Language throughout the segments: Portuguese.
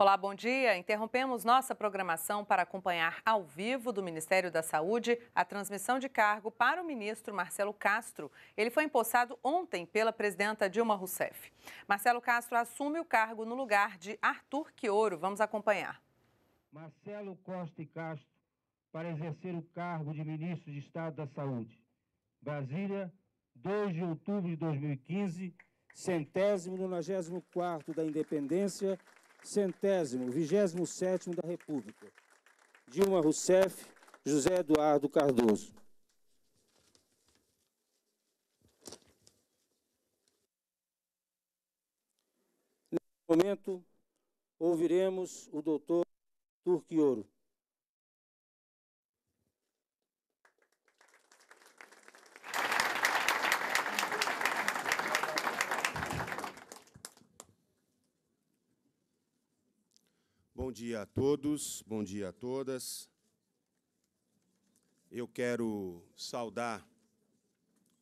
Olá, bom dia. Interrompemos nossa programação para acompanhar ao vivo do Ministério da Saúde a transmissão de cargo para o ministro Marcelo Castro. Ele foi empossado ontem pela presidenta Dilma Rousseff. Marcelo Castro assume o cargo no lugar de Arthur Quioro. Vamos acompanhar. Marcelo Costa e Castro para exercer o cargo de ministro de Estado da Saúde. Brasília, 2 de outubro de 2015, centésimo nonagésimo quarto da Independência centésimo, vigésimo sétimo da República. Dilma Rousseff, José Eduardo Cardoso. Neste momento, ouviremos o doutor Turquioro. Bom dia a todos, bom dia a todas. Eu quero saudar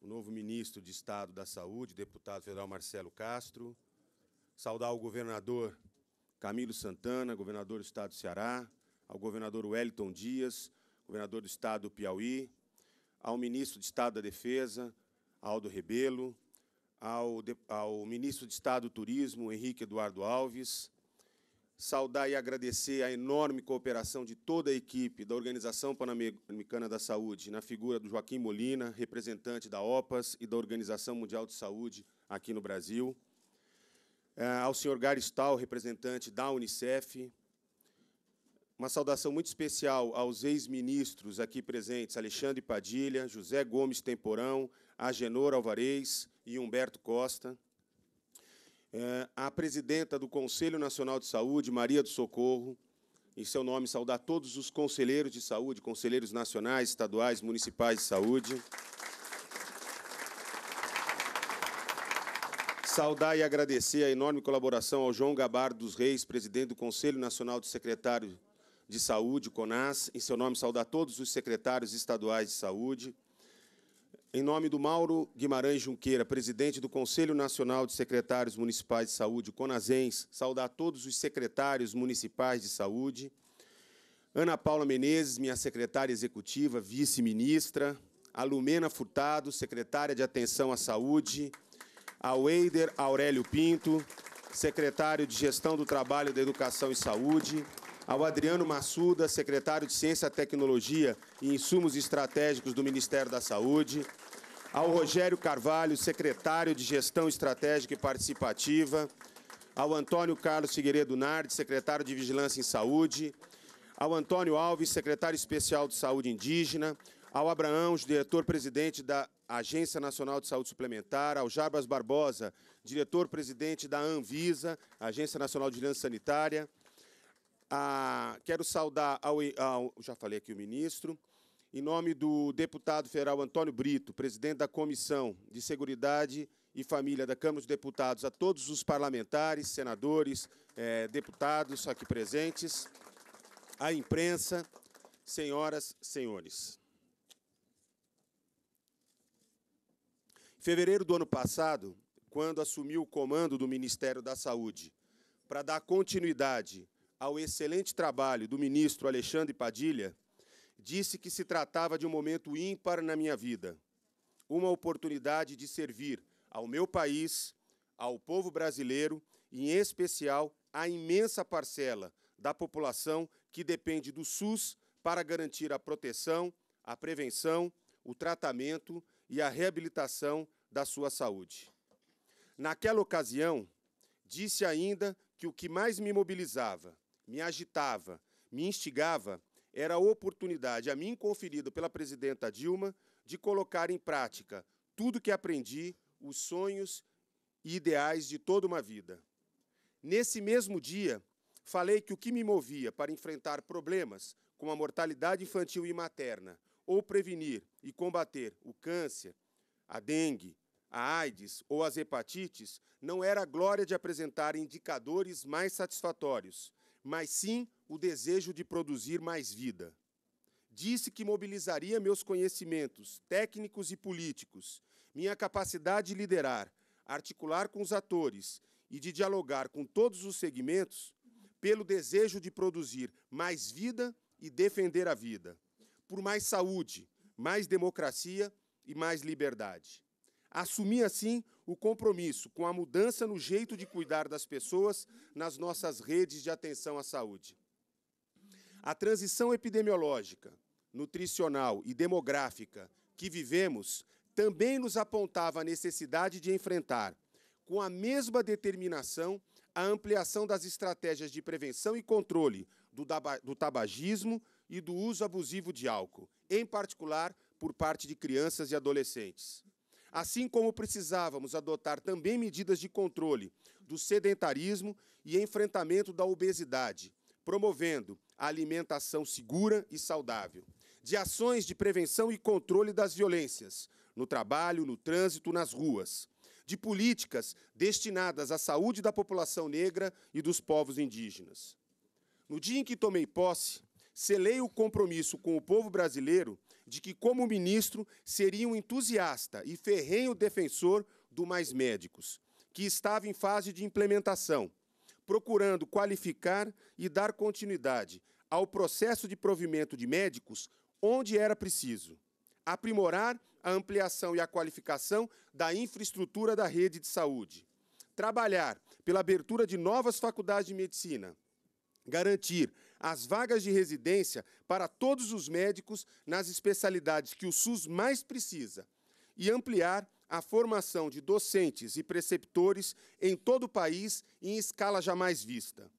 o novo ministro de Estado da Saúde, deputado federal Marcelo Castro, saudar o governador Camilo Santana, governador do Estado do Ceará, ao governador Wellington Dias, governador do Estado do Piauí, ao ministro de Estado da Defesa, Aldo Rebelo, ao, ao ministro de Estado do Turismo, Henrique Eduardo Alves, saudar e agradecer a enorme cooperação de toda a equipe da Organização panamericana da Saúde, na figura do Joaquim Molina, representante da OPAS e da Organização Mundial de Saúde aqui no Brasil, é, ao senhor Gary Stahl, representante da Unicef, uma saudação muito especial aos ex-ministros aqui presentes, Alexandre Padilha, José Gomes Temporão, Agenor Alvarez e Humberto Costa, eh, a presidenta do Conselho Nacional de Saúde, Maria do Socorro, em seu nome saudar todos os conselheiros de saúde, conselheiros nacionais, estaduais, municipais de saúde. Saudar e agradecer a enorme colaboração ao João Gabardo dos Reis, presidente do Conselho Nacional de Secretários de Saúde, CONAS. Em seu nome, saudar todos os secretários estaduais de saúde. Em nome do Mauro Guimarães Junqueira, presidente do Conselho Nacional de Secretários Municipais de Saúde, Conazens, saudar todos os secretários municipais de saúde. Ana Paula Menezes, minha secretária executiva, vice-ministra. Alumena Furtado, secretária de Atenção à Saúde. Aweider Aurélio Pinto, secretário de Gestão do Trabalho da Educação e Saúde ao Adriano Massuda, secretário de Ciência, Tecnologia e Insumos Estratégicos do Ministério da Saúde, ao Rogério Carvalho, secretário de Gestão Estratégica e Participativa, ao Antônio Carlos Figueiredo Nardi, secretário de Vigilância em Saúde, ao Antônio Alves, secretário especial de Saúde Indígena, ao Abraão, diretor-presidente da Agência Nacional de Saúde Suplementar, ao Jarbas Barbosa, diretor-presidente da Anvisa, Agência Nacional de Vigilância Sanitária, ah, quero saudar ao, ao, Já falei aqui o ministro. Em nome do deputado federal Antônio Brito, presidente da Comissão de Seguridade e Família da Câmara dos Deputados, a todos os parlamentares, senadores, eh, deputados aqui presentes, à imprensa, senhoras, senhores. Em fevereiro do ano passado, quando assumi o comando do Ministério da Saúde, para dar continuidade ao excelente trabalho do ministro Alexandre Padilha, disse que se tratava de um momento ímpar na minha vida, uma oportunidade de servir ao meu país, ao povo brasileiro e, em especial, à imensa parcela da população que depende do SUS para garantir a proteção, a prevenção, o tratamento e a reabilitação da sua saúde. Naquela ocasião, disse ainda que o que mais me mobilizava me agitava, me instigava, era a oportunidade a mim conferida pela presidenta Dilma de colocar em prática tudo que aprendi, os sonhos e ideais de toda uma vida. Nesse mesmo dia, falei que o que me movia para enfrentar problemas como a mortalidade infantil e materna, ou prevenir e combater o câncer, a dengue, a AIDS ou as hepatites, não era a glória de apresentar indicadores mais satisfatórios, mas sim o desejo de produzir mais vida. Disse que mobilizaria meus conhecimentos técnicos e políticos, minha capacidade de liderar, articular com os atores e de dialogar com todos os segmentos pelo desejo de produzir mais vida e defender a vida, por mais saúde, mais democracia e mais liberdade. Assumia assim o compromisso com a mudança no jeito de cuidar das pessoas nas nossas redes de atenção à saúde. A transição epidemiológica, nutricional e demográfica que vivemos também nos apontava a necessidade de enfrentar, com a mesma determinação, a ampliação das estratégias de prevenção e controle do, tabagismo e do uso abusivo de álcool, em particular por parte de crianças e adolescentes. Assim como precisávamos adotar também medidas de controle do sedentarismo e enfrentamento da obesidade, promovendo a alimentação segura e saudável, de ações de prevenção e controle das violências no trabalho, no trânsito, nas ruas, de políticas destinadas à saúde da população negra e dos povos indígenas. No dia em que tomei posse, selei o compromisso com o povo brasileiro de que, como ministro, seria um entusiasta e ferrenho defensor do Mais Médicos, que estava em fase de implementação, procurando qualificar e dar continuidade ao processo de provimento de médicos onde era preciso, aprimorar a ampliação e a qualificação da infraestrutura da rede de saúde, trabalhar pela abertura de novas faculdades de medicina, garantir as vagas de residência para todos os médicos nas especialidades que o SUS mais precisa e ampliar a formação de docentes e preceptores em todo o país em escala jamais vista.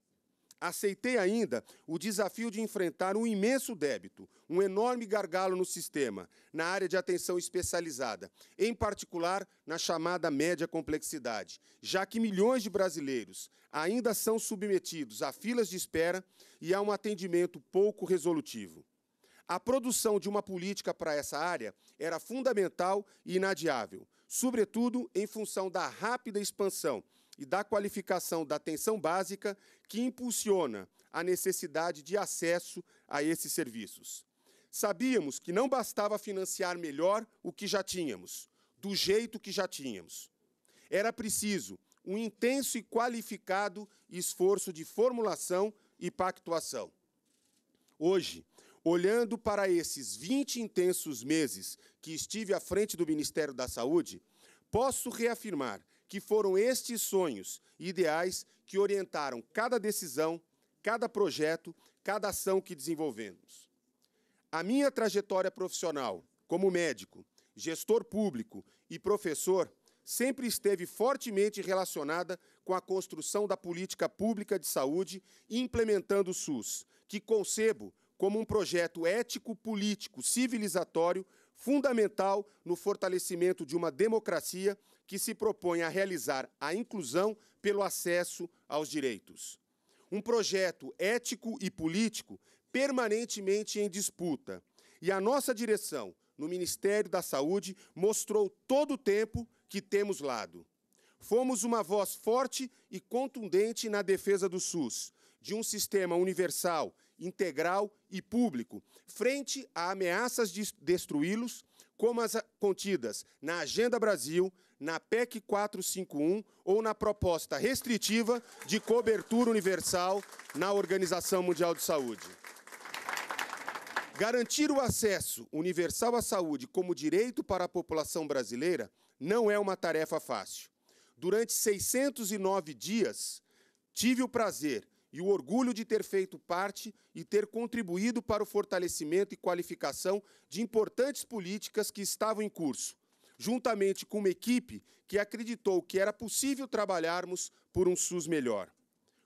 Aceitei ainda o desafio de enfrentar um imenso débito, um enorme gargalo no sistema, na área de atenção especializada, em particular na chamada média complexidade, já que milhões de brasileiros ainda são submetidos a filas de espera e a um atendimento pouco resolutivo. A produção de uma política para essa área era fundamental e inadiável, sobretudo em função da rápida expansão e da qualificação da atenção básica que impulsiona a necessidade de acesso a esses serviços. Sabíamos que não bastava financiar melhor o que já tínhamos, do jeito que já tínhamos. Era preciso um intenso e qualificado esforço de formulação e pactuação. Hoje, olhando para esses 20 intensos meses que estive à frente do Ministério da Saúde, posso reafirmar que foram estes sonhos e ideais que orientaram cada decisão, cada projeto, cada ação que desenvolvemos. A minha trajetória profissional como médico, gestor público e professor sempre esteve fortemente relacionada com a construção da política pública de saúde, implementando o SUS, que concebo como um projeto ético, político, civilizatório, fundamental no fortalecimento de uma democracia que se propõe a realizar a inclusão pelo acesso aos direitos. Um projeto ético e político permanentemente em disputa. E a nossa direção, no Ministério da Saúde, mostrou todo o tempo que temos lado. Fomos uma voz forte e contundente na defesa do SUS, de um sistema universal, integral e público, frente a ameaças de destruí-los, como as contidas na Agenda Brasil, na PEC 451 ou na proposta restritiva de cobertura universal na Organização Mundial de Saúde. Garantir o acesso universal à saúde como direito para a população brasileira não é uma tarefa fácil. Durante 609 dias, tive o prazer e o orgulho de ter feito parte e ter contribuído para o fortalecimento e qualificação de importantes políticas que estavam em curso, juntamente com uma equipe que acreditou que era possível trabalharmos por um SUS melhor.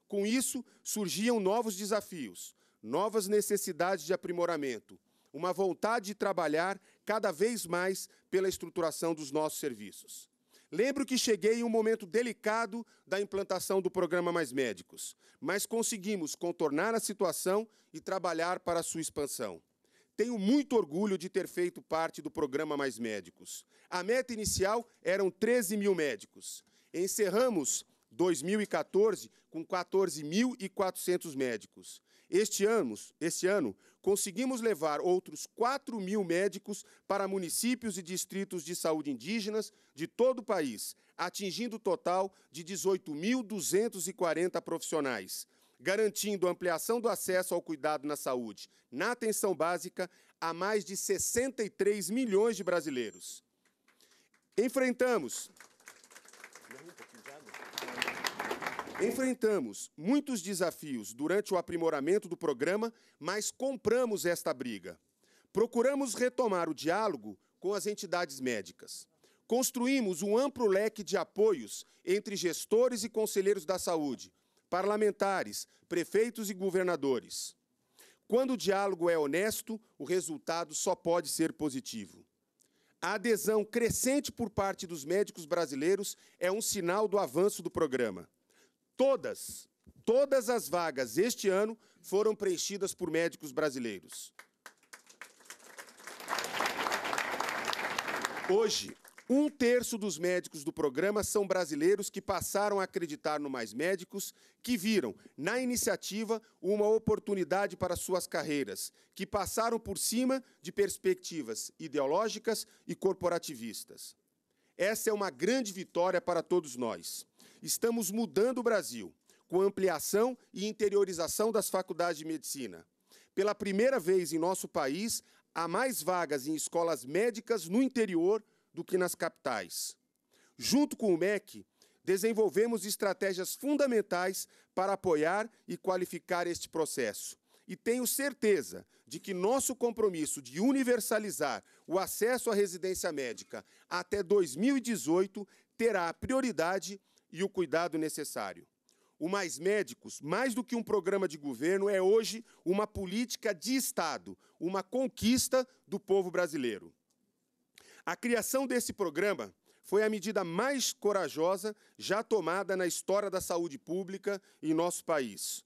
Com isso, surgiam novos desafios, novas necessidades de aprimoramento, uma vontade de trabalhar cada vez mais pela estruturação dos nossos serviços. Lembro que cheguei em um momento delicado da implantação do programa Mais Médicos, mas conseguimos contornar a situação e trabalhar para a sua expansão tenho muito orgulho de ter feito parte do programa Mais Médicos. A meta inicial eram 13 mil médicos. Encerramos 2014 com 14.400 médicos. Este ano, este ano, conseguimos levar outros 4 mil médicos para municípios e distritos de saúde indígenas de todo o país, atingindo o total de 18.240 profissionais garantindo ampliação do acesso ao cuidado na saúde, na atenção básica, a mais de 63 milhões de brasileiros. Enfrentamos. Enfrentamos muitos desafios durante o aprimoramento do programa, mas compramos esta briga. Procuramos retomar o diálogo com as entidades médicas. Construímos um amplo leque de apoios entre gestores e conselheiros da saúde, parlamentares, prefeitos e governadores. Quando o diálogo é honesto, o resultado só pode ser positivo. A adesão crescente por parte dos médicos brasileiros é um sinal do avanço do programa. Todas, todas as vagas este ano foram preenchidas por médicos brasileiros. Hoje, um terço dos médicos do programa são brasileiros que passaram a acreditar no Mais Médicos, que viram na iniciativa uma oportunidade para suas carreiras, que passaram por cima de perspectivas ideológicas e corporativistas. Essa é uma grande vitória para todos nós. Estamos mudando o Brasil, com ampliação e interiorização das faculdades de medicina. Pela primeira vez em nosso país, há mais vagas em escolas médicas no interior do que nas capitais. Junto com o MEC, desenvolvemos estratégias fundamentais para apoiar e qualificar este processo. E tenho certeza de que nosso compromisso de universalizar o acesso à residência médica até 2018 terá a prioridade e o cuidado necessário. O Mais Médicos, mais do que um programa de governo, é hoje uma política de Estado, uma conquista do povo brasileiro. A criação desse programa foi a medida mais corajosa já tomada na história da saúde pública em nosso país.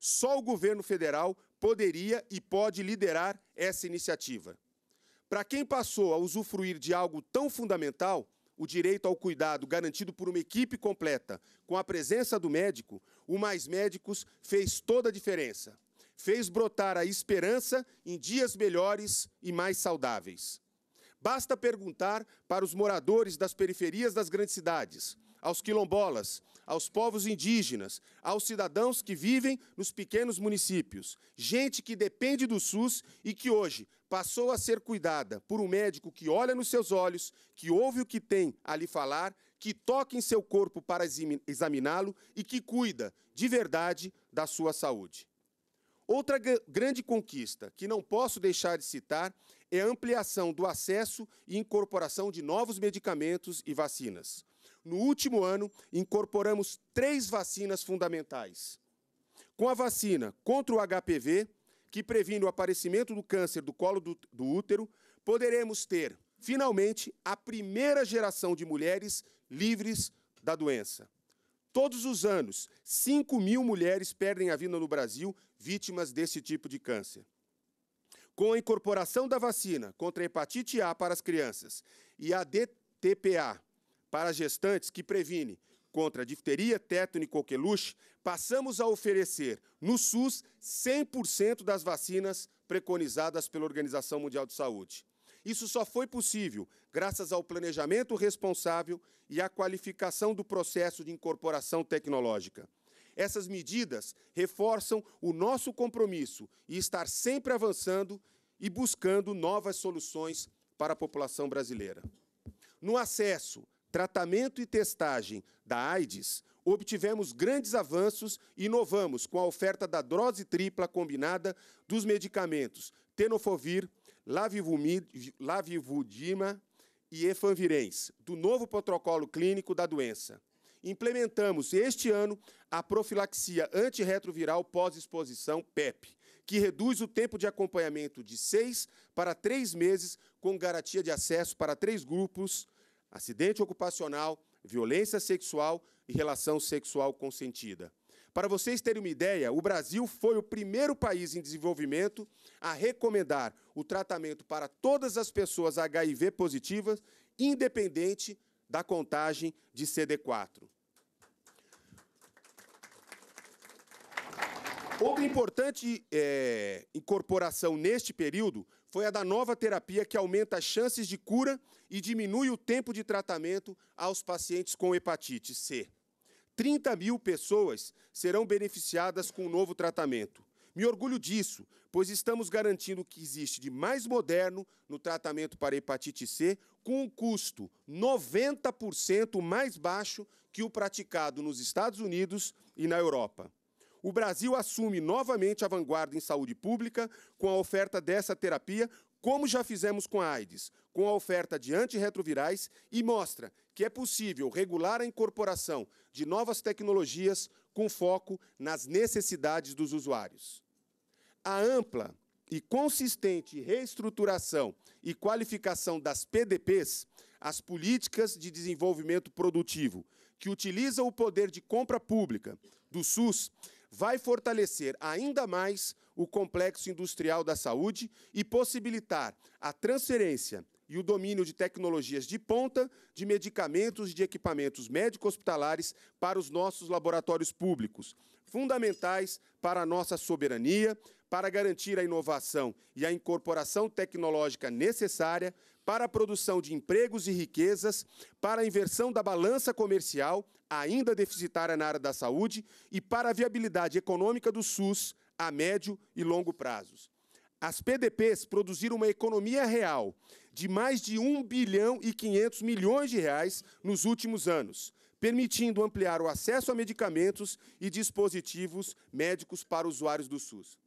Só o governo federal poderia e pode liderar essa iniciativa. Para quem passou a usufruir de algo tão fundamental, o direito ao cuidado garantido por uma equipe completa, com a presença do médico, o Mais Médicos fez toda a diferença. Fez brotar a esperança em dias melhores e mais saudáveis. Basta perguntar para os moradores das periferias das grandes cidades, aos quilombolas, aos povos indígenas, aos cidadãos que vivem nos pequenos municípios. Gente que depende do SUS e que hoje passou a ser cuidada por um médico que olha nos seus olhos, que ouve o que tem a lhe falar, que toca em seu corpo para examiná-lo e que cuida de verdade da sua saúde. Outra grande conquista que não posso deixar de citar é a ampliação do acesso e incorporação de novos medicamentos e vacinas. No último ano, incorporamos três vacinas fundamentais. Com a vacina contra o HPV, que previne o aparecimento do câncer do colo do, do útero, poderemos ter, finalmente, a primeira geração de mulheres livres da doença. Todos os anos, 5 mil mulheres perdem a vida no Brasil vítimas desse tipo de câncer com a incorporação da vacina contra a hepatite A para as crianças e a DTPA para gestantes que previne contra a difteria, tétano e coqueluche, passamos a oferecer no SUS 100% das vacinas preconizadas pela Organização Mundial de Saúde. Isso só foi possível graças ao planejamento responsável e à qualificação do processo de incorporação tecnológica. Essas medidas reforçam o nosso compromisso e estar sempre avançando e buscando novas soluções para a população brasileira. No acesso, tratamento e testagem da AIDS, obtivemos grandes avanços e inovamos com a oferta da dose tripla combinada dos medicamentos tenofovir, lavivudima e efanvirens, do novo protocolo clínico da doença implementamos este ano a profilaxia antirretroviral pós-exposição PEP, que reduz o tempo de acompanhamento de seis para três meses, com garantia de acesso para três grupos: acidente ocupacional, violência sexual e relação sexual consentida. Para vocês terem uma ideia, o Brasil foi o primeiro país em desenvolvimento a recomendar o tratamento para todas as pessoas HIV positivas, independente da contagem de CD4. Outra importante é, incorporação neste período foi a da nova terapia que aumenta as chances de cura e diminui o tempo de tratamento aos pacientes com hepatite C. 30 mil pessoas serão beneficiadas com o novo tratamento. Me orgulho disso, pois estamos garantindo o que existe de mais moderno no tratamento para hepatite C, com um custo 90% mais baixo que o praticado nos Estados Unidos e na Europa o Brasil assume novamente a vanguarda em saúde pública com a oferta dessa terapia, como já fizemos com a AIDS, com a oferta de antirretrovirais e mostra que é possível regular a incorporação de novas tecnologias com foco nas necessidades dos usuários. A ampla e consistente reestruturação e qualificação das PDPs, as políticas de desenvolvimento produtivo, que utilizam o poder de compra pública do SUS, vai fortalecer ainda mais o complexo industrial da saúde e possibilitar a transferência e o domínio de tecnologias de ponta, de medicamentos e de equipamentos médico-hospitalares para os nossos laboratórios públicos, fundamentais para a nossa soberania, para garantir a inovação e a incorporação tecnológica necessária para a produção de empregos e riquezas, para a inversão da balança comercial ainda deficitária na área da saúde e para a viabilidade econômica do SUS a médio e longo prazos. As PDPs produziram uma economia real de mais de 1 bilhão e 500 milhões de reais nos últimos anos, permitindo ampliar o acesso a medicamentos e dispositivos médicos para usuários do SUS.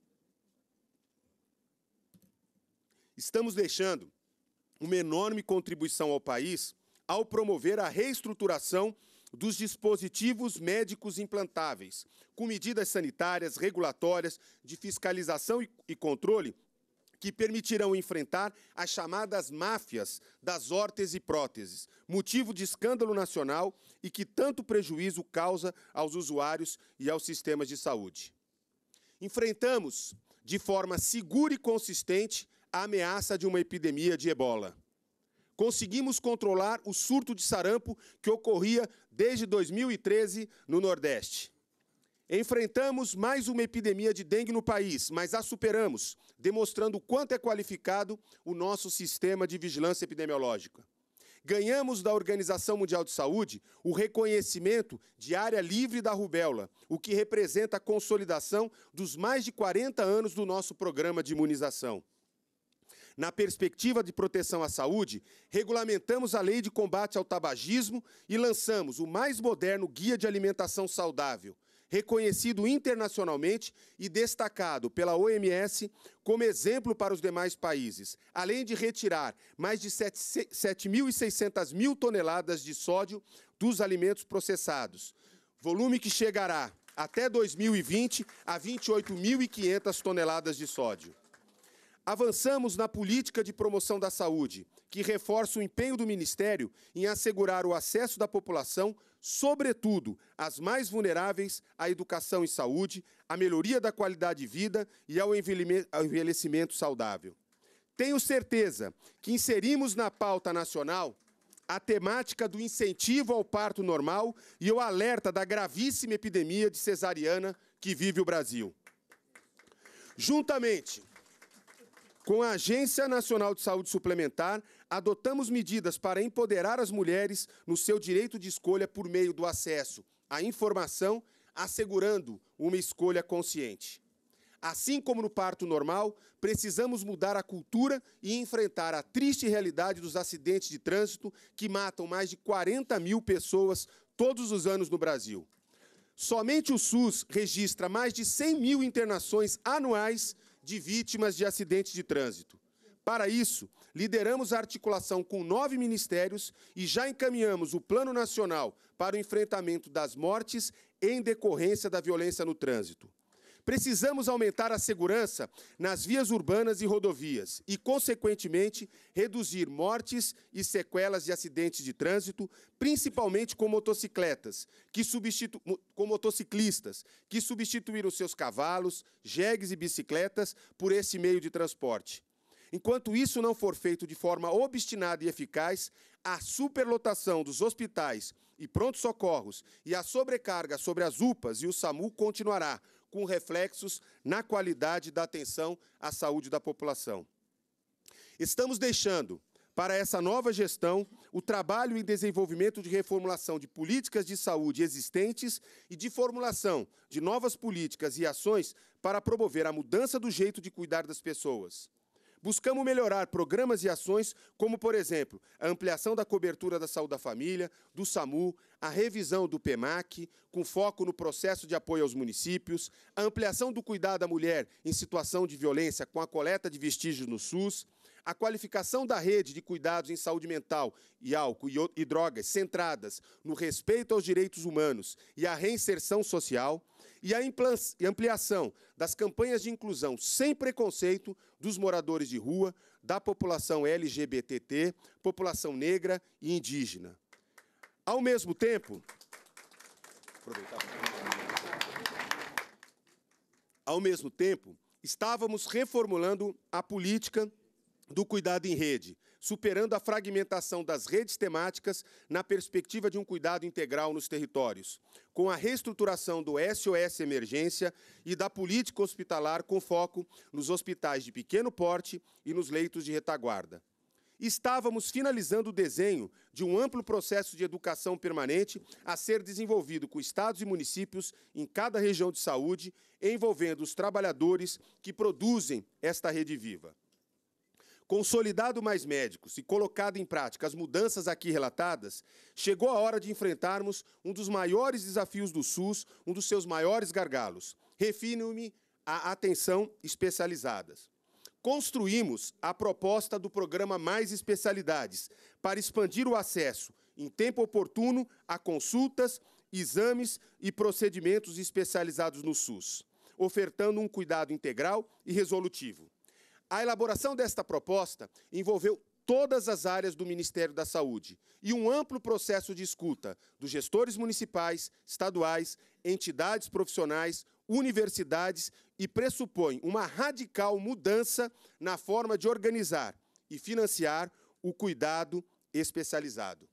Estamos deixando uma enorme contribuição ao país ao promover a reestruturação dos dispositivos médicos implantáveis, com medidas sanitárias, regulatórias, de fiscalização e controle que permitirão enfrentar as chamadas máfias das órteses e próteses, motivo de escândalo nacional e que tanto prejuízo causa aos usuários e aos sistemas de saúde. Enfrentamos de forma segura e consistente a ameaça de uma epidemia de ebola conseguimos controlar o surto de sarampo que ocorria desde 2013 no Nordeste. Enfrentamos mais uma epidemia de dengue no país, mas a superamos, demonstrando o quanto é qualificado o nosso sistema de vigilância epidemiológica. Ganhamos da Organização Mundial de Saúde o reconhecimento de área livre da rubéola, o que representa a consolidação dos mais de 40 anos do nosso programa de imunização. Na perspectiva de proteção à saúde, regulamentamos a lei de combate ao tabagismo e lançamos o mais moderno Guia de Alimentação Saudável, reconhecido internacionalmente e destacado pela OMS como exemplo para os demais países, além de retirar mais de 7.600 mil toneladas de sódio dos alimentos processados, volume que chegará até 2020 a 28.500 toneladas de sódio. Avançamos na política de promoção da saúde, que reforça o empenho do Ministério em assegurar o acesso da população, sobretudo as mais vulneráveis, à educação e saúde, à melhoria da qualidade de vida e ao envelhecimento saudável. Tenho certeza que inserimos na pauta nacional a temática do incentivo ao parto normal e o alerta da gravíssima epidemia de cesariana que vive o Brasil. Juntamente com a Agência Nacional de Saúde Suplementar, adotamos medidas para empoderar as mulheres no seu direito de escolha por meio do acesso à informação, assegurando uma escolha consciente. Assim como no parto normal, precisamos mudar a cultura e enfrentar a triste realidade dos acidentes de trânsito que matam mais de 40 mil pessoas todos os anos no Brasil. Somente o SUS registra mais de 100 mil internações anuais de vítimas de acidentes de trânsito. Para isso, lideramos a articulação com nove ministérios e já encaminhamos o Plano Nacional para o enfrentamento das mortes em decorrência da violência no trânsito. Precisamos aumentar a segurança nas vias urbanas e rodovias e, consequentemente, reduzir mortes e sequelas de acidentes de trânsito, principalmente com motocicletas, que substitu... com motociclistas, que substituíram seus cavalos, jegues e bicicletas por esse meio de transporte. Enquanto isso não for feito de forma obstinada e eficaz, a superlotação dos hospitais e prontos socorros e a sobrecarga sobre as UPAs e o SAMU continuará, com reflexos na qualidade da atenção à saúde da população. Estamos deixando para essa nova gestão o trabalho em desenvolvimento de reformulação de políticas de saúde existentes e de formulação de novas políticas e ações para promover a mudança do jeito de cuidar das pessoas. Buscamos melhorar programas e ações como, por exemplo, a ampliação da cobertura da saúde da família, do SAMU, a revisão do PEMAC, com foco no processo de apoio aos municípios, a ampliação do cuidado à mulher em situação de violência com a coleta de vestígios no SUS, a qualificação da rede de cuidados em saúde mental e álcool e drogas centradas no respeito aos direitos humanos e à reinserção social, e a ampliação das campanhas de inclusão sem preconceito dos moradores de rua, da população LGBTT, população negra e indígena. Ao mesmo tempo, ao mesmo tempo, estávamos reformulando a política do cuidado em rede, superando a fragmentação das redes temáticas na perspectiva de um cuidado integral nos territórios, com a reestruturação do SOS Emergência e da política hospitalar com foco nos hospitais de pequeno porte e nos leitos de retaguarda estávamos finalizando o desenho de um amplo processo de educação permanente a ser desenvolvido com estados e municípios em cada região de saúde, envolvendo os trabalhadores que produzem esta rede viva. Consolidado mais médicos e colocado em prática as mudanças aqui relatadas, chegou a hora de enfrentarmos um dos maiores desafios do SUS, um dos seus maiores gargalos. refino me a atenção especializadas. Construímos a proposta do programa Mais Especialidades para expandir o acesso, em tempo oportuno, a consultas, exames e procedimentos especializados no SUS, ofertando um cuidado integral e resolutivo. A elaboração desta proposta envolveu todas as áreas do Ministério da Saúde e um amplo processo de escuta dos gestores municipais, estaduais, entidades profissionais, universidades e pressupõe uma radical mudança na forma de organizar e financiar o cuidado especializado.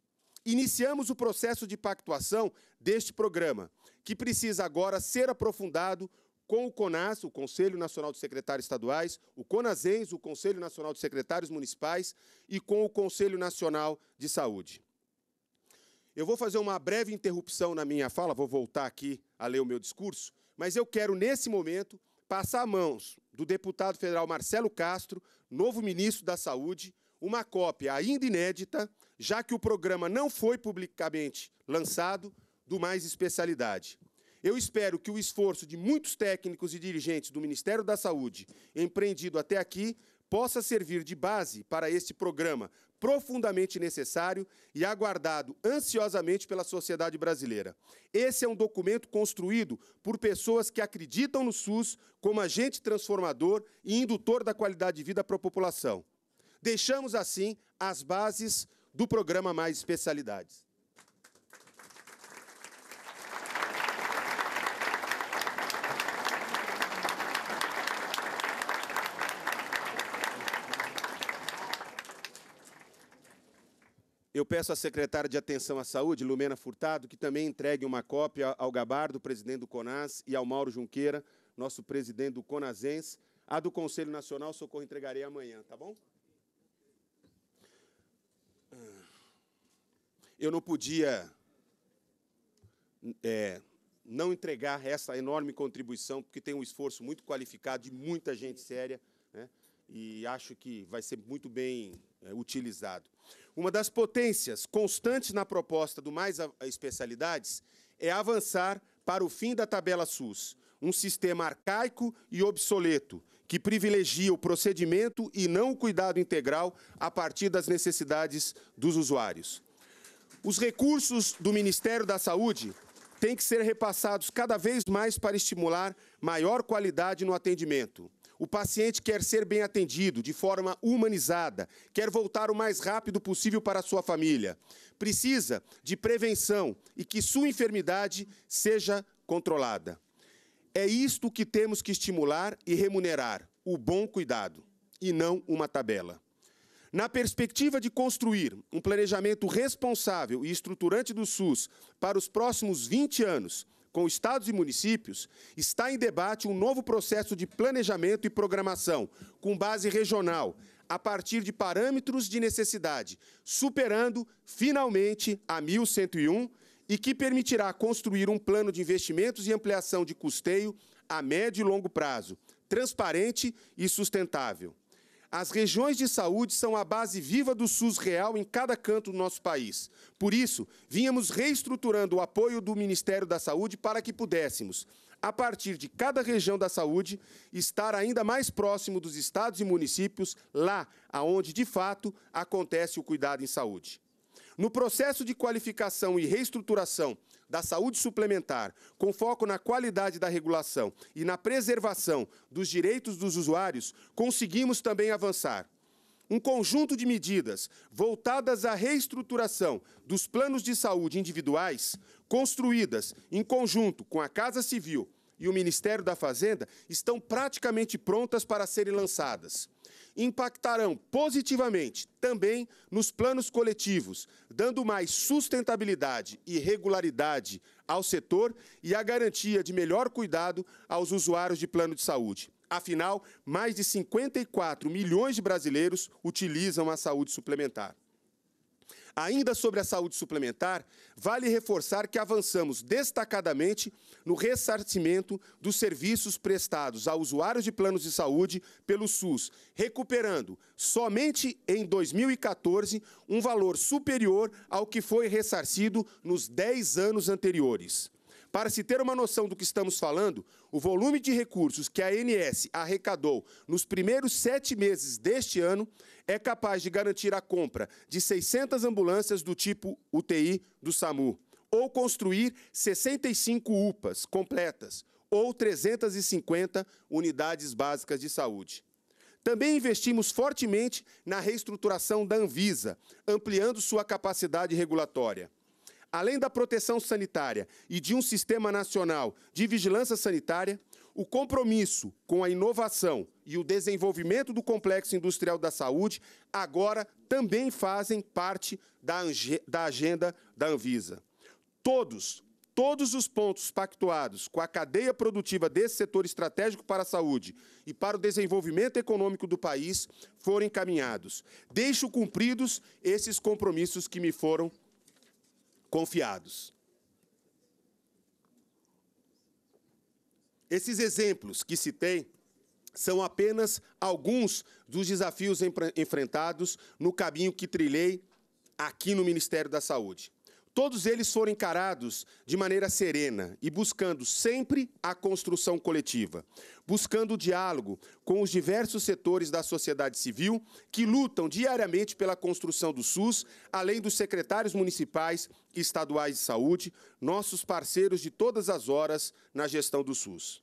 Iniciamos o processo de pactuação deste programa, que precisa agora ser aprofundado com o CONAS, o Conselho Nacional de Secretários Estaduais, o CONASENS, o Conselho Nacional de Secretários Municipais e com o Conselho Nacional de Saúde. Eu vou fazer uma breve interrupção na minha fala, vou voltar aqui a ler o meu discurso, mas eu quero, nesse momento, passar a mãos do deputado federal Marcelo Castro, novo ministro da Saúde, uma cópia ainda inédita, já que o programa não foi publicamente lançado, do Mais Especialidade. Eu espero que o esforço de muitos técnicos e dirigentes do Ministério da Saúde, empreendido até aqui, possa servir de base para este programa profundamente necessário e aguardado ansiosamente pela sociedade brasileira. Esse é um documento construído por pessoas que acreditam no SUS como agente transformador e indutor da qualidade de vida para a população. Deixamos, assim, as bases do programa Mais Especialidades. Eu peço à secretária de Atenção à Saúde, Lumena Furtado, que também entregue uma cópia ao Gabardo, presidente do CONAS, e ao Mauro Junqueira, nosso presidente do CONASENS. A do Conselho Nacional, socorro entregarei amanhã, tá bom? Ah. Eu não podia é, não entregar essa enorme contribuição, porque tem um esforço muito qualificado de muita gente séria, né? e acho que vai ser muito bem é, utilizado. Uma das potências constantes na proposta do Mais Especialidades é avançar para o fim da tabela SUS, um sistema arcaico e obsoleto que privilegia o procedimento e não o cuidado integral a partir das necessidades dos usuários. Os recursos do Ministério da Saúde têm que ser repassados cada vez mais para estimular maior qualidade no atendimento o paciente quer ser bem atendido, de forma humanizada, quer voltar o mais rápido possível para sua família. Precisa de prevenção e que sua enfermidade seja controlada. É isto que temos que estimular e remunerar: o bom cuidado, e não uma tabela. Na perspectiva de construir um planejamento responsável e estruturante do SUS para os próximos 20 anos, com estados e municípios, está em debate um novo processo de planejamento e programação, com base regional, a partir de parâmetros de necessidade, superando, finalmente, a 1101 e que permitirá construir um plano de investimentos e ampliação de custeio a médio e longo prazo, transparente e sustentável. As regiões de saúde são a base viva do SUS real em cada canto do nosso país. Por isso, vínhamos reestruturando o apoio do Ministério da Saúde para que pudéssemos, a partir de cada região da saúde, estar ainda mais próximo dos estados e municípios, lá aonde de fato acontece o cuidado em saúde. No processo de qualificação e reestruturação da saúde suplementar, com foco na qualidade da regulação e na preservação dos direitos dos usuários, conseguimos também avançar. Um conjunto de medidas voltadas à reestruturação dos planos de saúde individuais, construídas em conjunto com a Casa Civil, e o Ministério da Fazenda estão praticamente prontas para serem lançadas. Impactarão positivamente também nos planos coletivos, dando mais sustentabilidade e regularidade ao setor e a garantia de melhor cuidado aos usuários de plano de saúde. Afinal, mais de 54 milhões de brasileiros utilizam a saúde suplementar. Ainda sobre a saúde suplementar, vale reforçar que avançamos destacadamente no ressarcimento dos serviços prestados a usuários de planos de saúde pelo SUS, recuperando somente em 2014 um valor superior ao que foi ressarcido nos 10 anos anteriores. Para se ter uma noção do que estamos falando, o volume de recursos que a ANS arrecadou nos primeiros sete meses deste ano é capaz de garantir a compra de 600 ambulâncias do tipo UTI do SAMU, ou construir 65 UPAs completas, ou 350 unidades básicas de saúde. Também investimos fortemente na reestruturação da Anvisa, ampliando sua capacidade regulatória. Além da proteção sanitária e de um sistema nacional de vigilância sanitária, o compromisso com a inovação, e o desenvolvimento do Complexo Industrial da Saúde agora também fazem parte da, da agenda da Anvisa. Todos, todos os pontos pactuados com a cadeia produtiva desse setor estratégico para a saúde e para o desenvolvimento econômico do país foram encaminhados. Deixo cumpridos esses compromissos que me foram confiados. Esses exemplos que citei são apenas alguns dos desafios enfrentados no caminho que trilhei aqui no Ministério da Saúde. Todos eles foram encarados de maneira serena e buscando sempre a construção coletiva, buscando o diálogo com os diversos setores da sociedade civil que lutam diariamente pela construção do SUS, além dos secretários municipais e estaduais de saúde, nossos parceiros de todas as horas na gestão do SUS.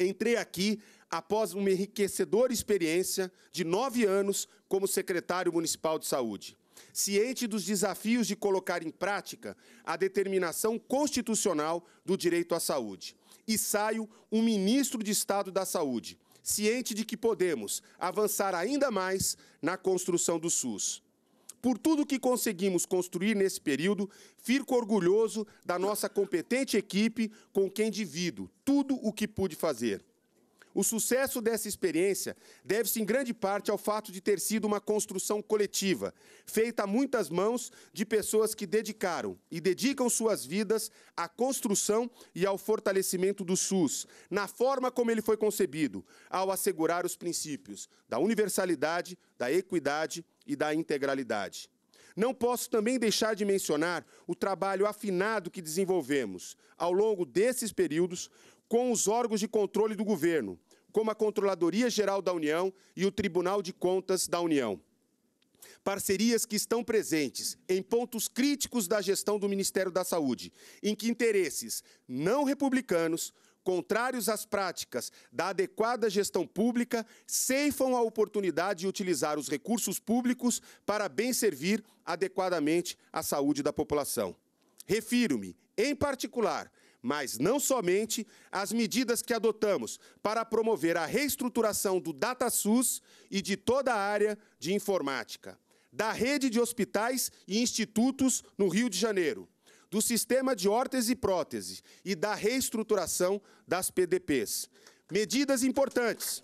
Entrei aqui após uma enriquecedora experiência de nove anos como secretário municipal de saúde. Ciente dos desafios de colocar em prática a determinação constitucional do direito à saúde. E saio um ministro de Estado da Saúde, ciente de que podemos avançar ainda mais na construção do SUS. Por tudo que conseguimos construir nesse período, fico orgulhoso da nossa competente equipe com quem divido tudo o que pude fazer. O sucesso dessa experiência deve-se em grande parte ao fato de ter sido uma construção coletiva, feita a muitas mãos de pessoas que dedicaram e dedicam suas vidas à construção e ao fortalecimento do SUS, na forma como ele foi concebido, ao assegurar os princípios da universalidade, da equidade e da integralidade. Não posso também deixar de mencionar o trabalho afinado que desenvolvemos ao longo desses períodos com os órgãos de controle do governo, como a Controladoria Geral da União e o Tribunal de Contas da União. Parcerias que estão presentes em pontos críticos da gestão do Ministério da Saúde, em que interesses não republicanos, contrários às práticas da adequada gestão pública, ceifam a oportunidade de utilizar os recursos públicos para bem servir adequadamente a saúde da população. Refiro-me, em particular, mas não somente, as medidas que adotamos para promover a reestruturação do DataSUS e de toda a área de informática, da rede de hospitais e institutos no Rio de Janeiro, do sistema de órtese e prótese e da reestruturação das PDPs. Medidas importantes.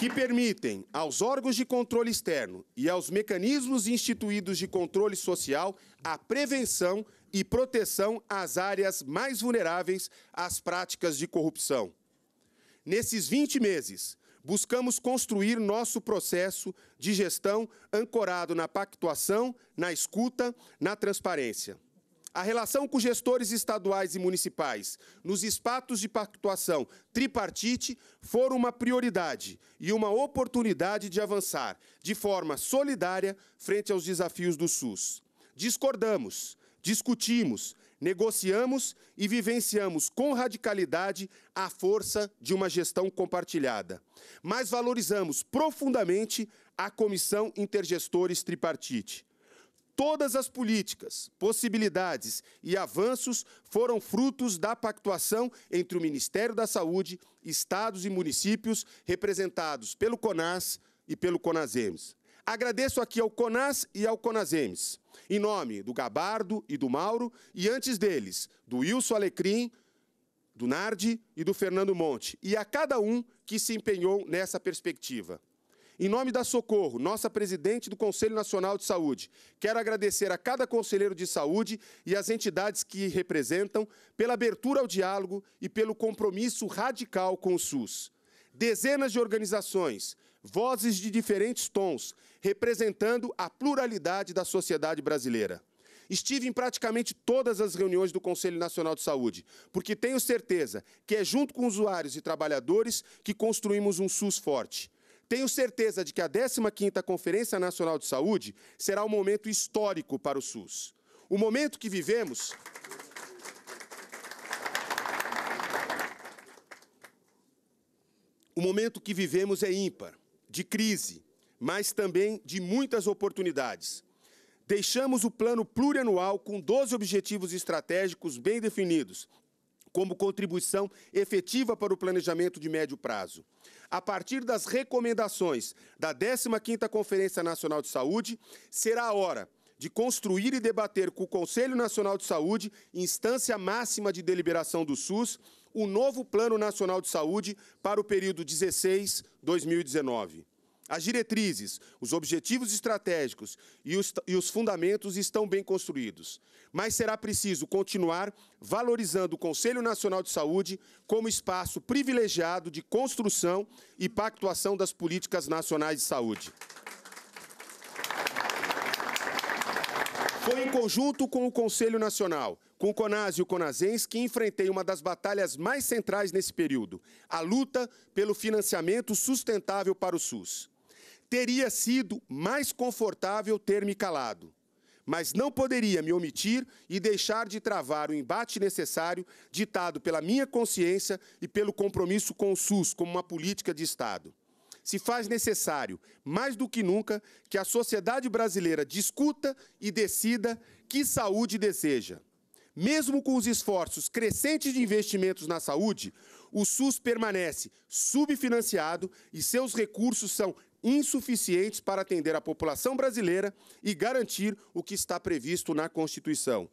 que permitem aos órgãos de controle externo e aos mecanismos instituídos de controle social a prevenção e proteção às áreas mais vulneráveis às práticas de corrupção. Nesses 20 meses, buscamos construir nosso processo de gestão ancorado na pactuação, na escuta, na transparência. A relação com gestores estaduais e municipais nos espaços de pactuação tripartite foram uma prioridade e uma oportunidade de avançar de forma solidária frente aos desafios do SUS. Discordamos, discutimos, negociamos e vivenciamos com radicalidade a força de uma gestão compartilhada. Mas valorizamos profundamente a Comissão Intergestores Tripartite Todas as políticas, possibilidades e avanços foram frutos da pactuação entre o Ministério da Saúde, estados e municípios representados pelo CONAS e pelo CONASEMES. Agradeço aqui ao CONAS e ao CONASEMES, em nome do Gabardo e do Mauro, e antes deles, do Wilson Alecrim, do Nardi e do Fernando Monte, e a cada um que se empenhou nessa perspectiva. Em nome da Socorro, nossa presidente do Conselho Nacional de Saúde, quero agradecer a cada conselheiro de saúde e às entidades que representam pela abertura ao diálogo e pelo compromisso radical com o SUS. Dezenas de organizações, vozes de diferentes tons, representando a pluralidade da sociedade brasileira. Estive em praticamente todas as reuniões do Conselho Nacional de Saúde, porque tenho certeza que é junto com usuários e trabalhadores que construímos um SUS forte. Tenho certeza de que a 15ª Conferência Nacional de Saúde será um momento histórico para o SUS. O momento que vivemos... O momento que vivemos é ímpar, de crise, mas também de muitas oportunidades. Deixamos o plano plurianual com 12 objetivos estratégicos bem definidos, como contribuição efetiva para o planejamento de médio prazo. A partir das recomendações da 15ª Conferência Nacional de Saúde, será a hora de construir e debater com o Conselho Nacional de Saúde, instância máxima de deliberação do SUS, o novo Plano Nacional de Saúde para o período 16-2019. As diretrizes, os objetivos estratégicos e os, e os fundamentos estão bem construídos, mas será preciso continuar valorizando o Conselho Nacional de Saúde como espaço privilegiado de construção e pactuação das políticas nacionais de saúde. Foi em conjunto com o Conselho Nacional, com o CONAS e o CONASENS que enfrentei uma das batalhas mais centrais nesse período, a luta pelo financiamento sustentável para o SUS. Teria sido mais confortável ter me calado, mas não poderia me omitir e deixar de travar o embate necessário ditado pela minha consciência e pelo compromisso com o SUS como uma política de Estado se faz necessário, mais do que nunca, que a sociedade brasileira discuta e decida que saúde deseja. Mesmo com os esforços crescentes de investimentos na saúde, o SUS permanece subfinanciado e seus recursos são insuficientes para atender a população brasileira e garantir o que está previsto na Constituição.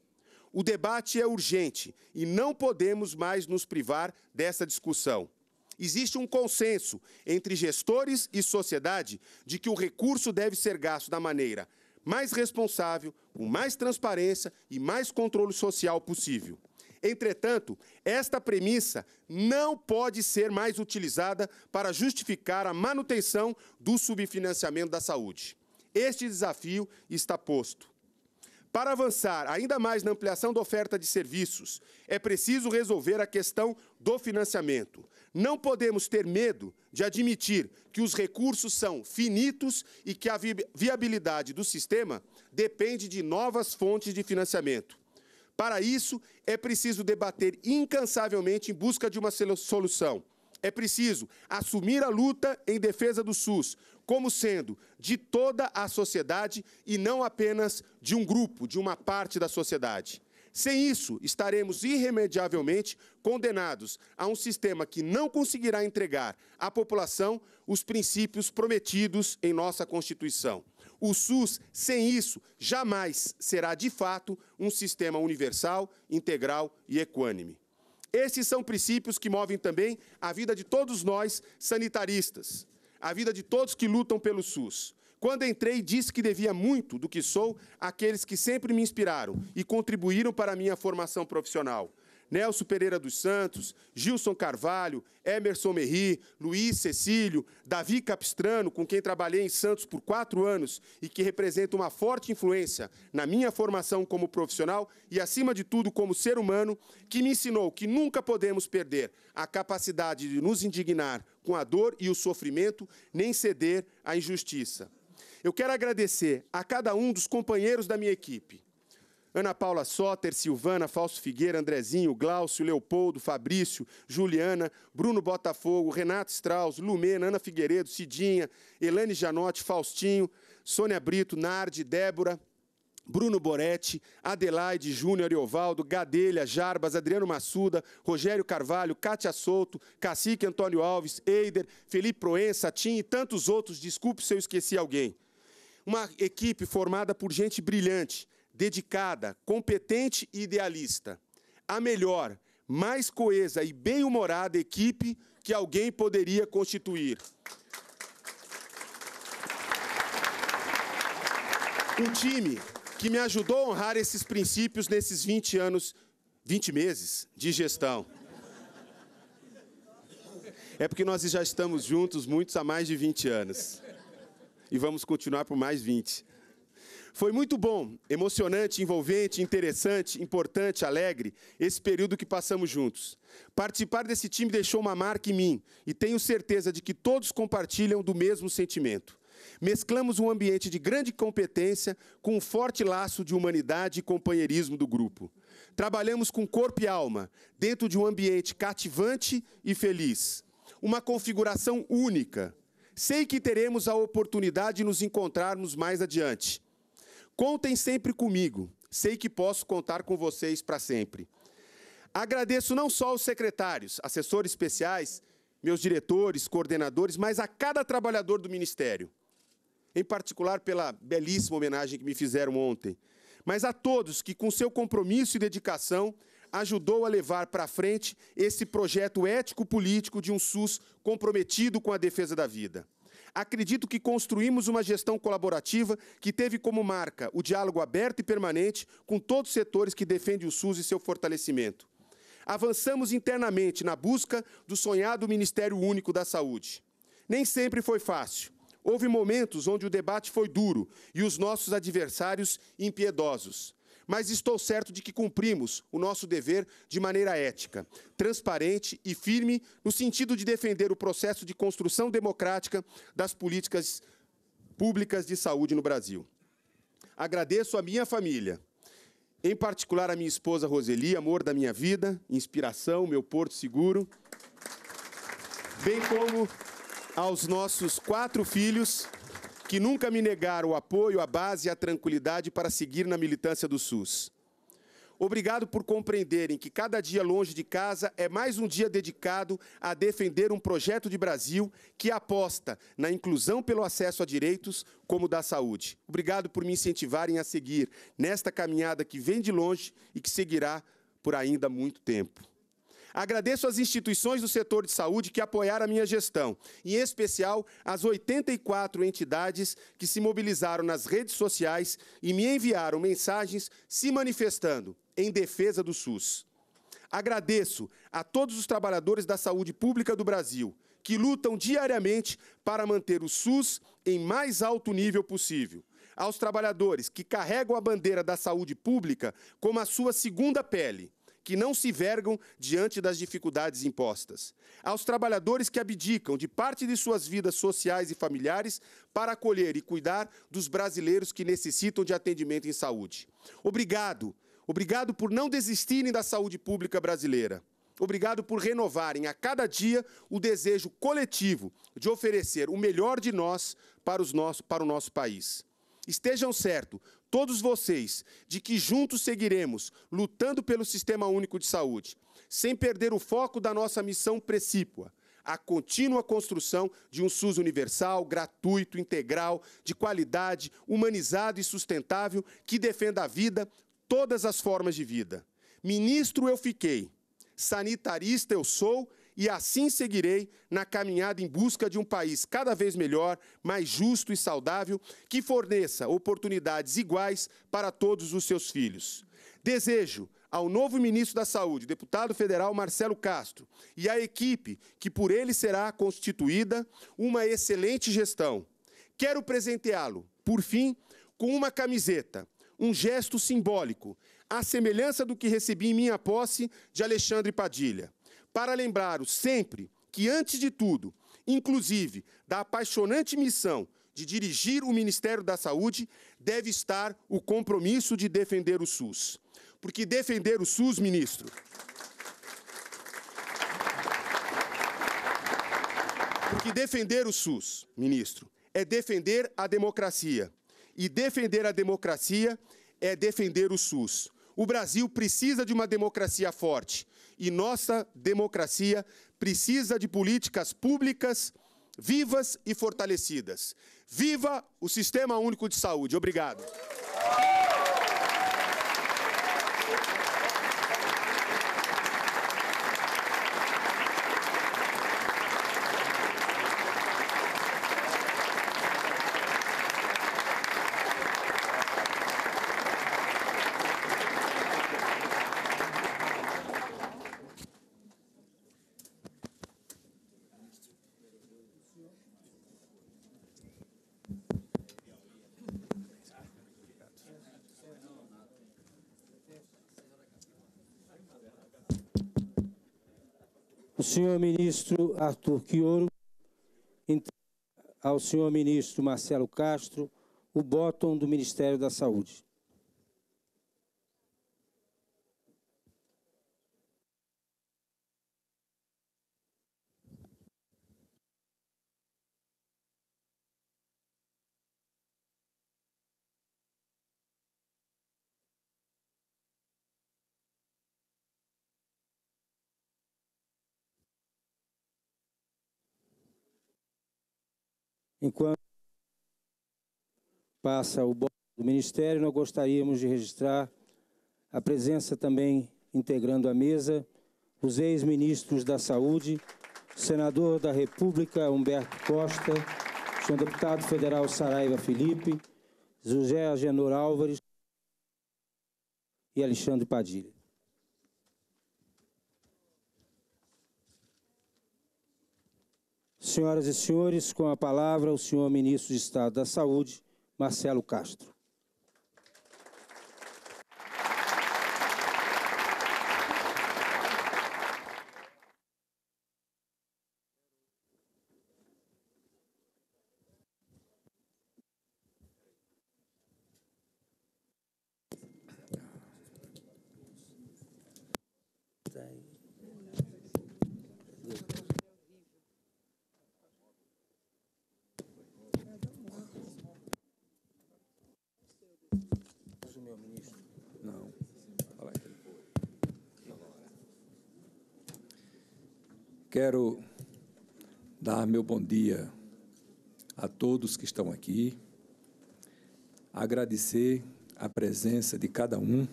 O debate é urgente e não podemos mais nos privar dessa discussão. Existe um consenso entre gestores e sociedade de que o recurso deve ser gasto da maneira mais responsável, com mais transparência e mais controle social possível. Entretanto, esta premissa não pode ser mais utilizada para justificar a manutenção do subfinanciamento da saúde. Este desafio está posto. Para avançar ainda mais na ampliação da oferta de serviços, é preciso resolver a questão do financiamento. Não podemos ter medo de admitir que os recursos são finitos e que a viabilidade do sistema depende de novas fontes de financiamento. Para isso, é preciso debater incansavelmente em busca de uma solução. É preciso assumir a luta em defesa do SUS, como sendo de toda a sociedade e não apenas de um grupo, de uma parte da sociedade. Sem isso, estaremos irremediavelmente condenados a um sistema que não conseguirá entregar à população os princípios prometidos em nossa Constituição. O SUS, sem isso, jamais será de fato um sistema universal, integral e equânime. Esses são princípios que movem também a vida de todos nós, sanitaristas, a vida de todos que lutam pelo SUS. Quando entrei, disse que devia muito do que sou àqueles que sempre me inspiraram e contribuíram para a minha formação profissional. Nelson Pereira dos Santos, Gilson Carvalho, Emerson Merri, Luiz Cecílio, Davi Capistrano, com quem trabalhei em Santos por quatro anos e que representa uma forte influência na minha formação como profissional e, acima de tudo, como ser humano, que me ensinou que nunca podemos perder a capacidade de nos indignar com a dor e o sofrimento, nem ceder à injustiça. Eu quero agradecer a cada um dos companheiros da minha equipe, Ana Paula Soter, Silvana, Falso Figueira, Andrezinho, Glaucio, Leopoldo, Fabrício, Juliana, Bruno Botafogo, Renato Strauss, Lumena, Ana Figueiredo, Cidinha, Elane Janotti, Faustinho, Sônia Brito, Nardi, Débora, Bruno Boretti, Adelaide Júnior Eovaldo, Gadelha, Jarbas, Adriano Massuda, Rogério Carvalho, Cátia Souto, Cacique Antônio Alves, Eider, Felipe Proença, Tim e tantos outros, desculpe se eu esqueci alguém. Uma equipe formada por gente brilhante, dedicada, competente e idealista. A melhor, mais coesa e bem-humorada equipe que alguém poderia constituir. Um time que me ajudou a honrar esses princípios nesses 20 anos, 20 meses de gestão. É porque nós já estamos juntos muitos há mais de 20 anos. E vamos continuar por mais 20. Foi muito bom, emocionante, envolvente, interessante, importante, alegre esse período que passamos juntos. Participar desse time deixou uma marca em mim e tenho certeza de que todos compartilham do mesmo sentimento. Mesclamos um ambiente de grande competência com um forte laço de humanidade e companheirismo do grupo. Trabalhamos com corpo e alma, dentro de um ambiente cativante e feliz. Uma configuração única. Sei que teremos a oportunidade de nos encontrarmos mais adiante Contem sempre comigo. Sei que posso contar com vocês para sempre. Agradeço não só os secretários, assessores especiais, meus diretores, coordenadores, mas a cada trabalhador do Ministério. Em particular pela belíssima homenagem que me fizeram ontem. Mas a todos que, com seu compromisso e dedicação, ajudou a levar para frente esse projeto ético-político de um SUS comprometido com a defesa da vida acredito que construímos uma gestão colaborativa que teve como marca o diálogo aberto e permanente com todos os setores que defendem o SUS e seu fortalecimento. Avançamos internamente na busca do sonhado Ministério Único da Saúde. Nem sempre foi fácil. Houve momentos onde o debate foi duro e os nossos adversários impiedosos mas estou certo de que cumprimos o nosso dever de maneira ética, transparente e firme, no sentido de defender o processo de construção democrática das políticas públicas de saúde no Brasil. Agradeço à minha família, em particular à minha esposa Roseli, amor da minha vida, inspiração, meu porto seguro, bem como aos nossos quatro filhos que nunca me negaram o apoio, a base e a tranquilidade para seguir na militância do SUS. Obrigado por compreenderem que cada dia longe de casa é mais um dia dedicado a defender um projeto de Brasil que aposta na inclusão pelo acesso a direitos, como da saúde. Obrigado por me incentivarem a seguir nesta caminhada que vem de longe e que seguirá por ainda muito tempo. Agradeço às instituições do setor de saúde que apoiaram a minha gestão, em especial às 84 entidades que se mobilizaram nas redes sociais e me enviaram mensagens se manifestando em defesa do SUS. Agradeço a todos os trabalhadores da saúde pública do Brasil que lutam diariamente para manter o SUS em mais alto nível possível. Aos trabalhadores que carregam a bandeira da saúde pública como a sua segunda pele que não se vergam diante das dificuldades impostas, aos trabalhadores que abdicam de parte de suas vidas sociais e familiares para acolher e cuidar dos brasileiros que necessitam de atendimento em saúde. Obrigado, obrigado por não desistirem da saúde pública brasileira. Obrigado por renovarem a cada dia o desejo coletivo de oferecer o melhor de nós para, os nosso, para o nosso país. Estejam certos, todos vocês de que juntos seguiremos lutando pelo Sistema Único de Saúde, sem perder o foco da nossa missão precípua, a contínua construção de um SUS universal, gratuito, integral, de qualidade, humanizado e sustentável, que defenda a vida, todas as formas de vida. Ministro eu fiquei, sanitarista eu sou e assim seguirei na caminhada em busca de um país cada vez melhor, mais justo e saudável, que forneça oportunidades iguais para todos os seus filhos. Desejo ao novo ministro da Saúde, deputado federal Marcelo Castro, e à equipe que por ele será constituída, uma excelente gestão. Quero presenteá-lo, por fim, com uma camiseta, um gesto simbólico, à semelhança do que recebi em minha posse de Alexandre Padilha para lembrar sempre que, antes de tudo, inclusive da apaixonante missão de dirigir o Ministério da Saúde, deve estar o compromisso de defender o SUS. Porque defender o SUS, ministro. Porque defender o SUS, ministro, é defender a democracia. E defender a democracia é defender o SUS. O Brasil precisa de uma democracia forte e nossa democracia precisa de políticas públicas vivas e fortalecidas. Viva o Sistema Único de Saúde. Obrigado. senhor ministro Arthur Quioro, então, ao senhor ministro Marcelo Castro, o bottom do Ministério da Saúde. Enquanto passa o bolo do Ministério, nós gostaríamos de registrar a presença também, integrando a mesa, os ex-ministros da Saúde, o senador da República Humberto Costa, senhor deputado federal Saraiva Felipe, José Agenor Álvares e Alexandre Padilha. Senhoras e senhores, com a palavra o senhor ministro de Estado da Saúde, Marcelo Castro. Quero dar meu bom dia a todos que estão aqui, agradecer a presença de cada um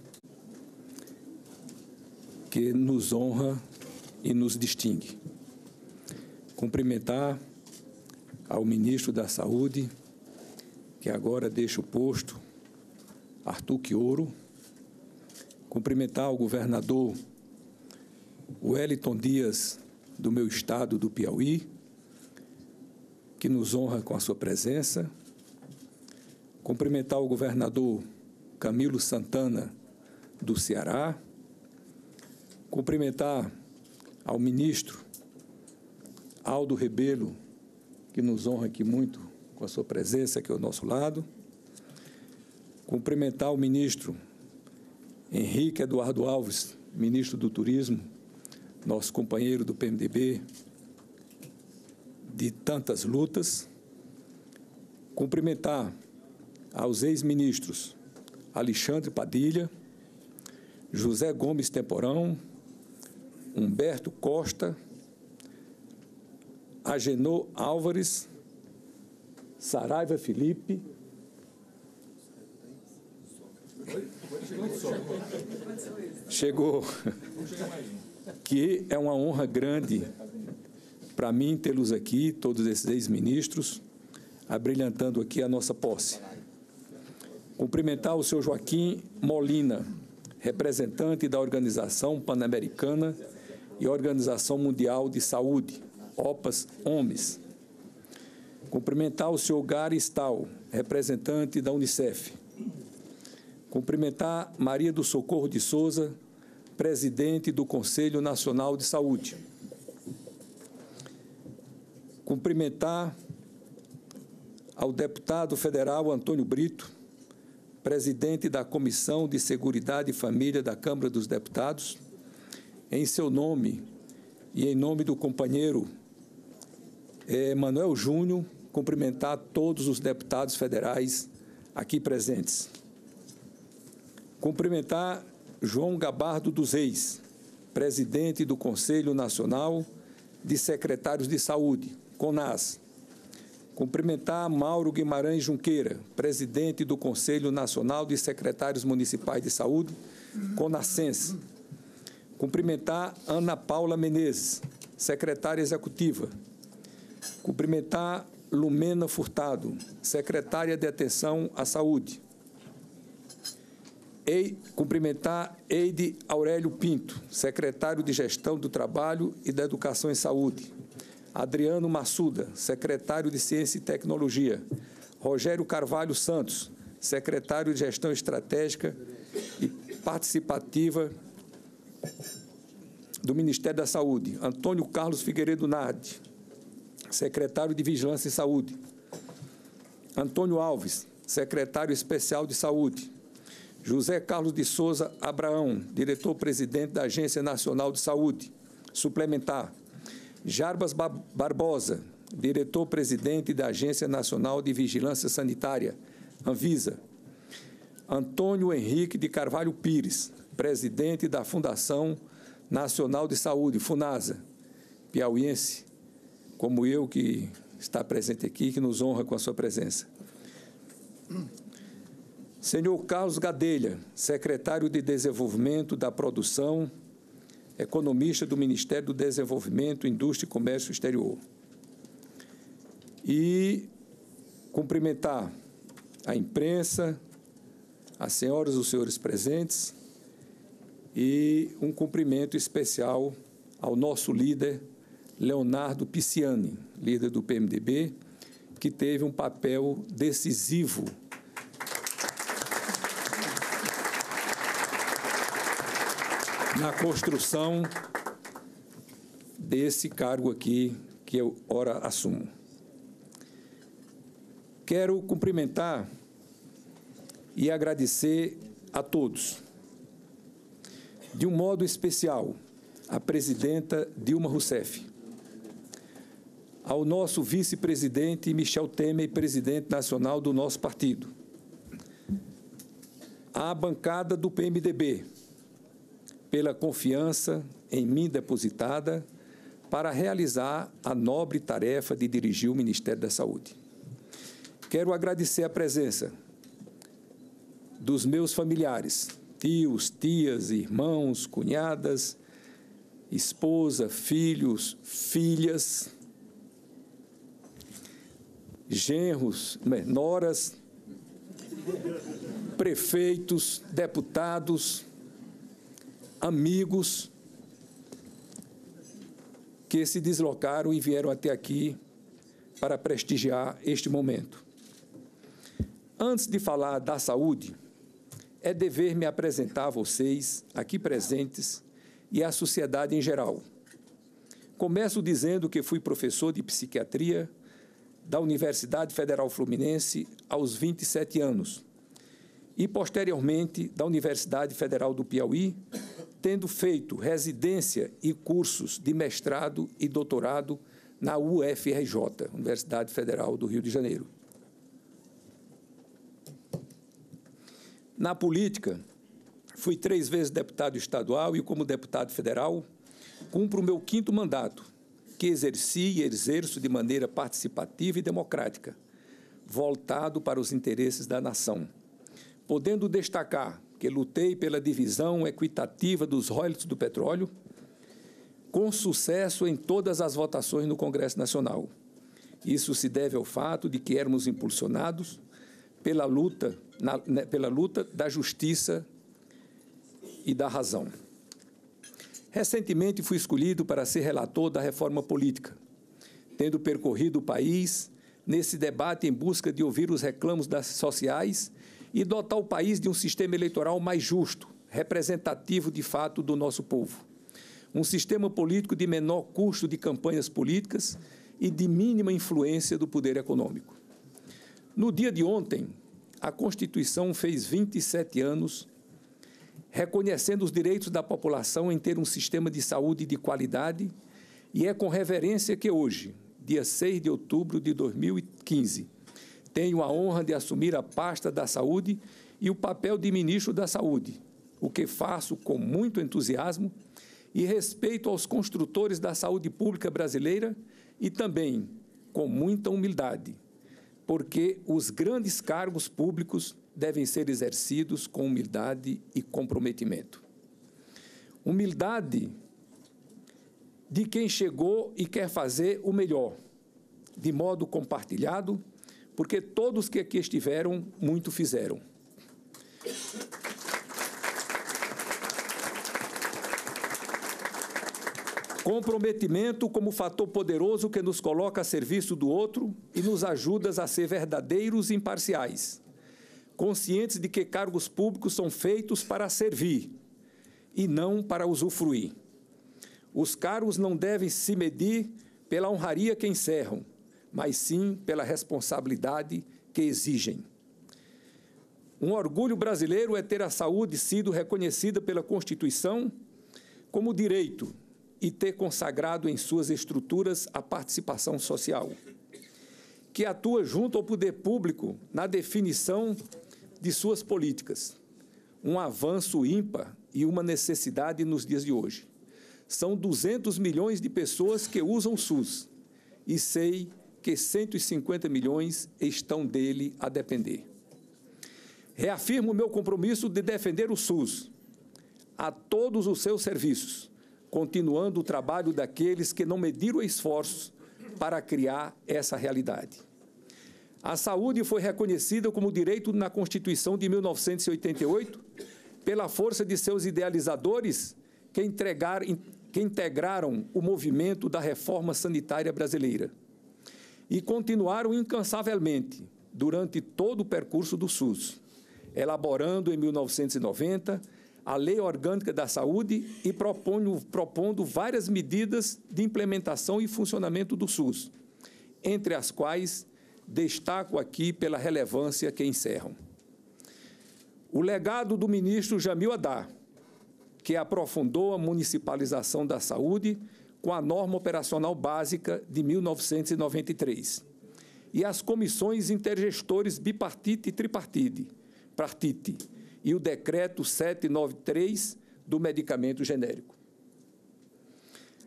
que nos honra e nos distingue. Cumprimentar ao ministro da Saúde, que agora deixa o posto, Arthur Quioro. Cumprimentar o governador Wellington Dias do meu estado do Piauí, que nos honra com a sua presença. Cumprimentar o governador Camilo Santana do Ceará. Cumprimentar ao ministro Aldo Rebelo, que nos honra aqui muito com a sua presença aqui ao nosso lado. Cumprimentar o ministro Henrique Eduardo Alves, ministro do Turismo nosso companheiro do PMDB de tantas lutas, cumprimentar aos ex-ministros Alexandre Padilha, José Gomes Temporão, Humberto Costa, Agenor Álvares, Saraiva Felipe. Chegou que é uma honra grande para mim tê-los aqui, todos esses ex-ministros, abrilhantando aqui a nossa posse. Cumprimentar o senhor Joaquim Molina, representante da Organização Pan-Americana e Organização Mundial de Saúde, OPAS OMS. Cumprimentar o senhor Gary Stahl, representante da Unicef. Cumprimentar Maria do Socorro de Souza, presidente do Conselho Nacional de Saúde. Cumprimentar ao deputado federal Antônio Brito, presidente da Comissão de Seguridade e Família da Câmara dos Deputados, em seu nome e em nome do companheiro Manuel Júnior, cumprimentar todos os deputados federais aqui presentes. Cumprimentar João Gabardo dos Reis, presidente do Conselho Nacional de Secretários de Saúde, CONAS. Cumprimentar Mauro Guimarães Junqueira, presidente do Conselho Nacional de Secretários Municipais de Saúde, CONASENS. Cumprimentar Ana Paula Menezes, secretária executiva. Cumprimentar Lumena Furtado, secretária de Atenção à Saúde. Ei, cumprimentar Eide Aurélio Pinto, secretário de Gestão do Trabalho e da Educação em Saúde. Adriano Massuda, secretário de Ciência e Tecnologia. Rogério Carvalho Santos, secretário de Gestão Estratégica e Participativa do Ministério da Saúde. Antônio Carlos Figueiredo Nardi, secretário de Vigilância e Saúde. Antônio Alves, secretário especial de Saúde. José Carlos de Souza Abraão, diretor-presidente da Agência Nacional de Saúde, suplementar. Jarbas Barbosa, diretor-presidente da Agência Nacional de Vigilância Sanitária, Anvisa. Antônio Henrique de Carvalho Pires, presidente da Fundação Nacional de Saúde, FUNASA, piauiense, como eu que está presente aqui, que nos honra com a sua presença. Senhor Carlos Gadelha, secretário de Desenvolvimento da Produção, economista do Ministério do Desenvolvimento, Indústria e Comércio Exterior. E cumprimentar a imprensa, as senhoras e os senhores presentes, e um cumprimento especial ao nosso líder, Leonardo Pisciani, líder do PMDB, que teve um papel decisivo na construção desse cargo aqui que eu ora assumo. Quero cumprimentar e agradecer a todos. De um modo especial, a presidenta Dilma Rousseff, ao nosso vice-presidente Michel Temer, presidente nacional do nosso partido, à bancada do PMDB, pela confiança em mim depositada para realizar a nobre tarefa de dirigir o Ministério da Saúde. Quero agradecer a presença dos meus familiares, tios, tias, irmãos, cunhadas, esposa, filhos, filhas, genros, noras, prefeitos, deputados, amigos que se deslocaram e vieram até aqui para prestigiar este momento. Antes de falar da saúde, é dever me apresentar a vocês, aqui presentes, e à sociedade em geral. Começo dizendo que fui professor de psiquiatria da Universidade Federal Fluminense aos 27 anos e, posteriormente, da Universidade Federal do Piauí tendo feito residência e cursos de mestrado e doutorado na UFRJ, Universidade Federal do Rio de Janeiro. Na política, fui três vezes deputado estadual e, como deputado federal, cumpro o meu quinto mandato, que exerci e exerço de maneira participativa e democrática, voltado para os interesses da nação, podendo destacar que lutei pela divisão equitativa dos royalties do petróleo, com sucesso em todas as votações no Congresso Nacional. Isso se deve ao fato de que éramos impulsionados pela luta, na, né, pela luta da justiça e da razão. Recentemente fui escolhido para ser relator da reforma política, tendo percorrido o país nesse debate em busca de ouvir os reclamos das sociais e dotar o país de um sistema eleitoral mais justo, representativo de fato do nosso povo. Um sistema político de menor custo de campanhas políticas e de mínima influência do poder econômico. No dia de ontem, a Constituição fez 27 anos, reconhecendo os direitos da população em ter um sistema de saúde de qualidade, e é com reverência que hoje, dia 6 de outubro de 2015, tenho a honra de assumir a pasta da saúde e o papel de ministro da saúde, o que faço com muito entusiasmo e respeito aos construtores da saúde pública brasileira e também com muita humildade, porque os grandes cargos públicos devem ser exercidos com humildade e comprometimento. Humildade de quem chegou e quer fazer o melhor, de modo compartilhado porque todos que aqui estiveram, muito fizeram. Comprometimento como fator poderoso que nos coloca a serviço do outro e nos ajuda a ser verdadeiros e imparciais, conscientes de que cargos públicos são feitos para servir e não para usufruir. Os cargos não devem se medir pela honraria que encerram, mas sim pela responsabilidade que exigem. Um orgulho brasileiro é ter a saúde sido reconhecida pela Constituição como direito e ter consagrado em suas estruturas a participação social, que atua junto ao poder público na definição de suas políticas. Um avanço ímpar e uma necessidade nos dias de hoje. São 200 milhões de pessoas que usam o SUS e sei que 150 milhões estão dele a depender. Reafirmo o meu compromisso de defender o SUS a todos os seus serviços, continuando o trabalho daqueles que não mediram esforços para criar essa realidade. A saúde foi reconhecida como direito na Constituição de 1988 pela força de seus idealizadores que, entregar, que integraram o movimento da reforma sanitária brasileira e continuaram incansavelmente durante todo o percurso do SUS, elaborando em 1990 a Lei Orgânica da Saúde e propondo, propondo várias medidas de implementação e funcionamento do SUS, entre as quais destaco aqui pela relevância que encerram. O legado do ministro Jamil Haddad, que aprofundou a municipalização da saúde com a norma operacional básica de 1993. E as comissões intergestores bipartite e tripartite, partite, e o decreto 793 do medicamento genérico.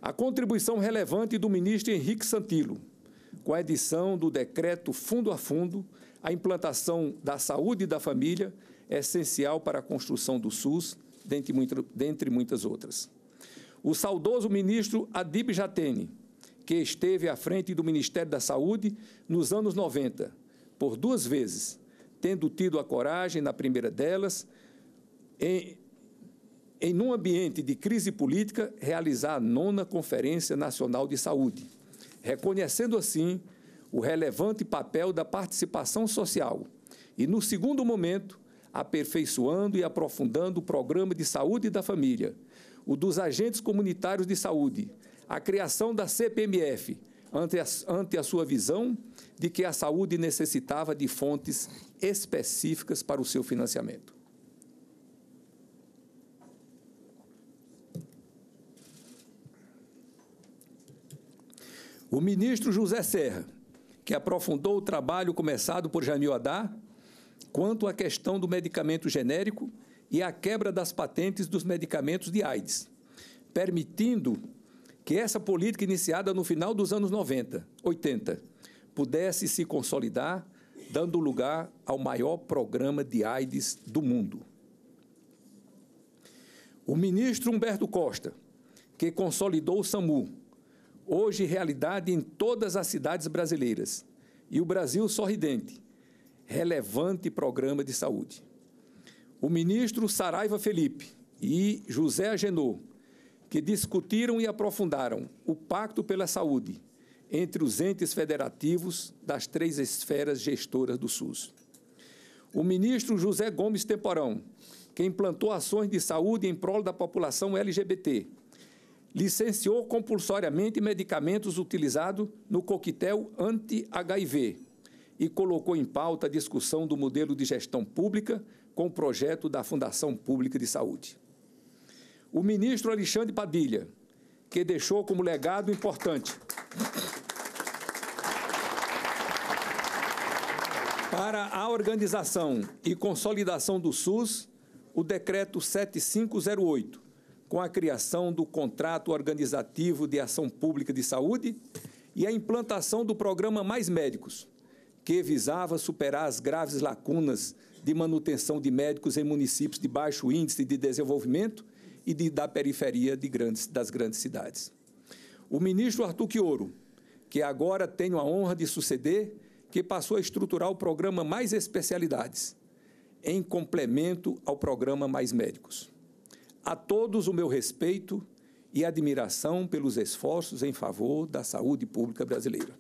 A contribuição relevante do ministro Henrique Santilo, com a edição do decreto fundo a fundo, a implantação da saúde da família, é essencial para a construção do SUS, dentre, dentre muitas outras o saudoso ministro Adib Jatene, que esteve à frente do Ministério da Saúde nos anos 90, por duas vezes, tendo tido a coragem, na primeira delas, em, em um ambiente de crise política, realizar a nona Conferência Nacional de Saúde, reconhecendo assim o relevante papel da participação social. E, no segundo momento, aperfeiçoando e aprofundando o programa de saúde da família, o dos agentes comunitários de saúde, a criação da CPMF, ante a, ante a sua visão de que a saúde necessitava de fontes específicas para o seu financiamento. O ministro José Serra, que aprofundou o trabalho começado por Jamil Haddad quanto à questão do medicamento genérico e a quebra das patentes dos medicamentos de AIDS, permitindo que essa política iniciada no final dos anos 90, 80, pudesse se consolidar, dando lugar ao maior programa de AIDS do mundo. O ministro Humberto Costa, que consolidou o SAMU, hoje realidade em todas as cidades brasileiras, e o Brasil sorridente, relevante programa de saúde o ministro Saraiva Felipe e José Agenor, que discutiram e aprofundaram o Pacto pela Saúde entre os entes federativos das três esferas gestoras do SUS. O ministro José Gomes Temporão, que implantou ações de saúde em prol da população LGBT, licenciou compulsoriamente medicamentos utilizados no coquetel anti-HIV e colocou em pauta a discussão do modelo de gestão pública com o projeto da Fundação Pública de Saúde. O ministro Alexandre Padilha, que deixou como legado importante para a organização e consolidação do SUS o decreto 7508, com a criação do contrato organizativo de ação pública de saúde e a implantação do programa Mais Médicos, que visava superar as graves lacunas de manutenção de médicos em municípios de baixo índice de desenvolvimento e de, da periferia de grandes, das grandes cidades. O ministro Arthur Quioro, que agora tenho a honra de suceder, que passou a estruturar o programa Mais Especialidades, em complemento ao programa Mais Médicos. A todos o meu respeito e admiração pelos esforços em favor da saúde pública brasileira.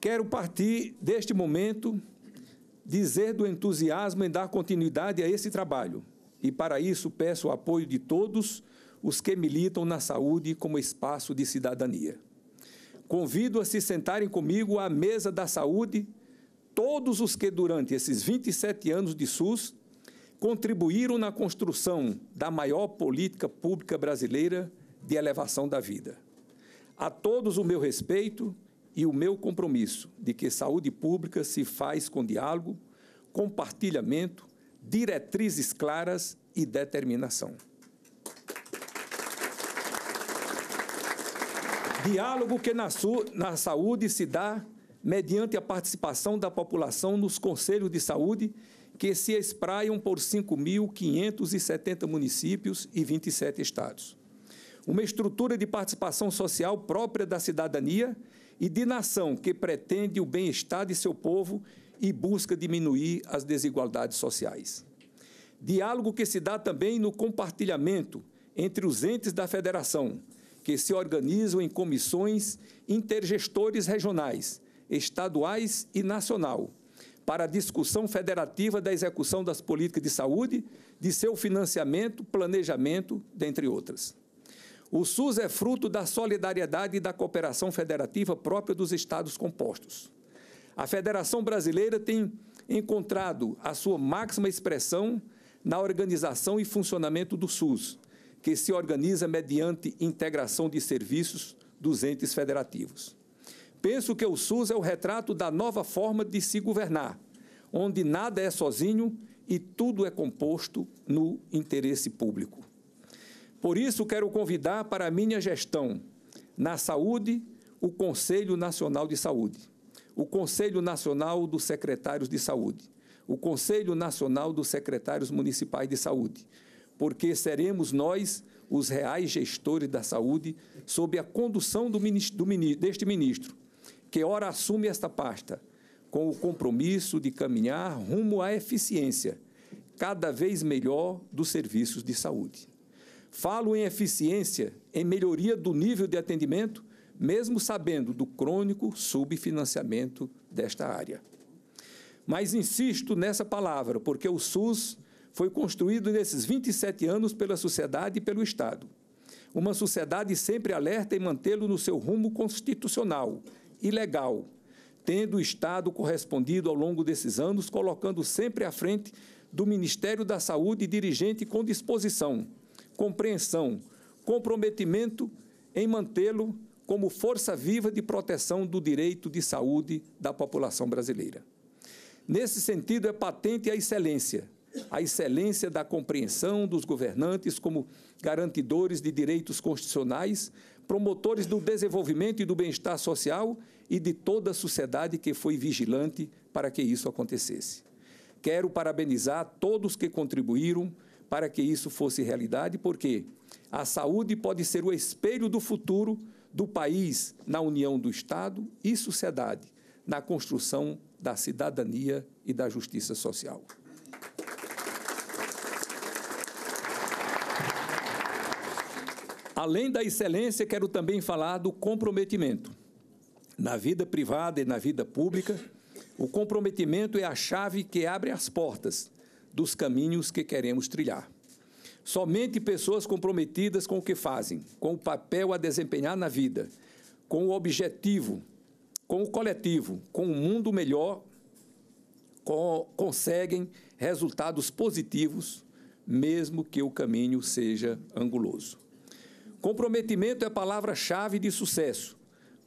Quero partir deste momento dizer do entusiasmo em dar continuidade a esse trabalho. E para isso peço o apoio de todos os que militam na saúde como espaço de cidadania. Convido a se sentarem comigo à mesa da saúde todos os que durante esses 27 anos de SUS contribuíram na construção da maior política pública brasileira de elevação da vida. A todos o meu respeito e o meu compromisso de que saúde pública se faz com diálogo, compartilhamento, diretrizes claras e determinação. Diálogo que na, na saúde se dá mediante a participação da população nos conselhos de saúde que se espraiam por 5.570 municípios e 27 estados. Uma estrutura de participação social própria da cidadania e de nação que pretende o bem-estar de seu povo e busca diminuir as desigualdades sociais. Diálogo que se dá também no compartilhamento entre os entes da federação, que se organizam em comissões intergestores regionais, estaduais e nacional, para a discussão federativa da execução das políticas de saúde, de seu financiamento, planejamento, dentre outras. O SUS é fruto da solidariedade e da cooperação federativa própria dos estados compostos. A Federação Brasileira tem encontrado a sua máxima expressão na organização e funcionamento do SUS, que se organiza mediante integração de serviços dos entes federativos. Penso que o SUS é o retrato da nova forma de se governar, onde nada é sozinho e tudo é composto no interesse público. Por isso, quero convidar para a minha gestão na saúde o Conselho Nacional de Saúde, o Conselho Nacional dos Secretários de Saúde, o Conselho Nacional dos Secretários Municipais de Saúde, porque seremos nós os reais gestores da saúde sob a condução do ministro, do ministro, deste ministro, que ora assume esta pasta com o compromisso de caminhar rumo à eficiência cada vez melhor dos serviços de saúde. Falo em eficiência, em melhoria do nível de atendimento, mesmo sabendo do crônico subfinanciamento desta área. Mas insisto nessa palavra, porque o SUS foi construído nesses 27 anos pela sociedade e pelo Estado. Uma sociedade sempre alerta em mantê-lo no seu rumo constitucional e legal, tendo o Estado correspondido ao longo desses anos, colocando sempre à frente do Ministério da Saúde dirigente com disposição compreensão, comprometimento em mantê-lo como força viva de proteção do direito de saúde da população brasileira. Nesse sentido, é patente a excelência, a excelência da compreensão dos governantes como garantidores de direitos constitucionais, promotores do desenvolvimento e do bem-estar social e de toda a sociedade que foi vigilante para que isso acontecesse. Quero parabenizar todos que contribuíram para que isso fosse realidade, porque a saúde pode ser o espelho do futuro do país na união do Estado e sociedade, na construção da cidadania e da justiça social. Além da excelência, quero também falar do comprometimento. Na vida privada e na vida pública, o comprometimento é a chave que abre as portas dos caminhos que queremos trilhar. Somente pessoas comprometidas com o que fazem, com o papel a desempenhar na vida, com o objetivo, com o coletivo, com o um mundo melhor, com, conseguem resultados positivos, mesmo que o caminho seja anguloso. Comprometimento é a palavra-chave de sucesso.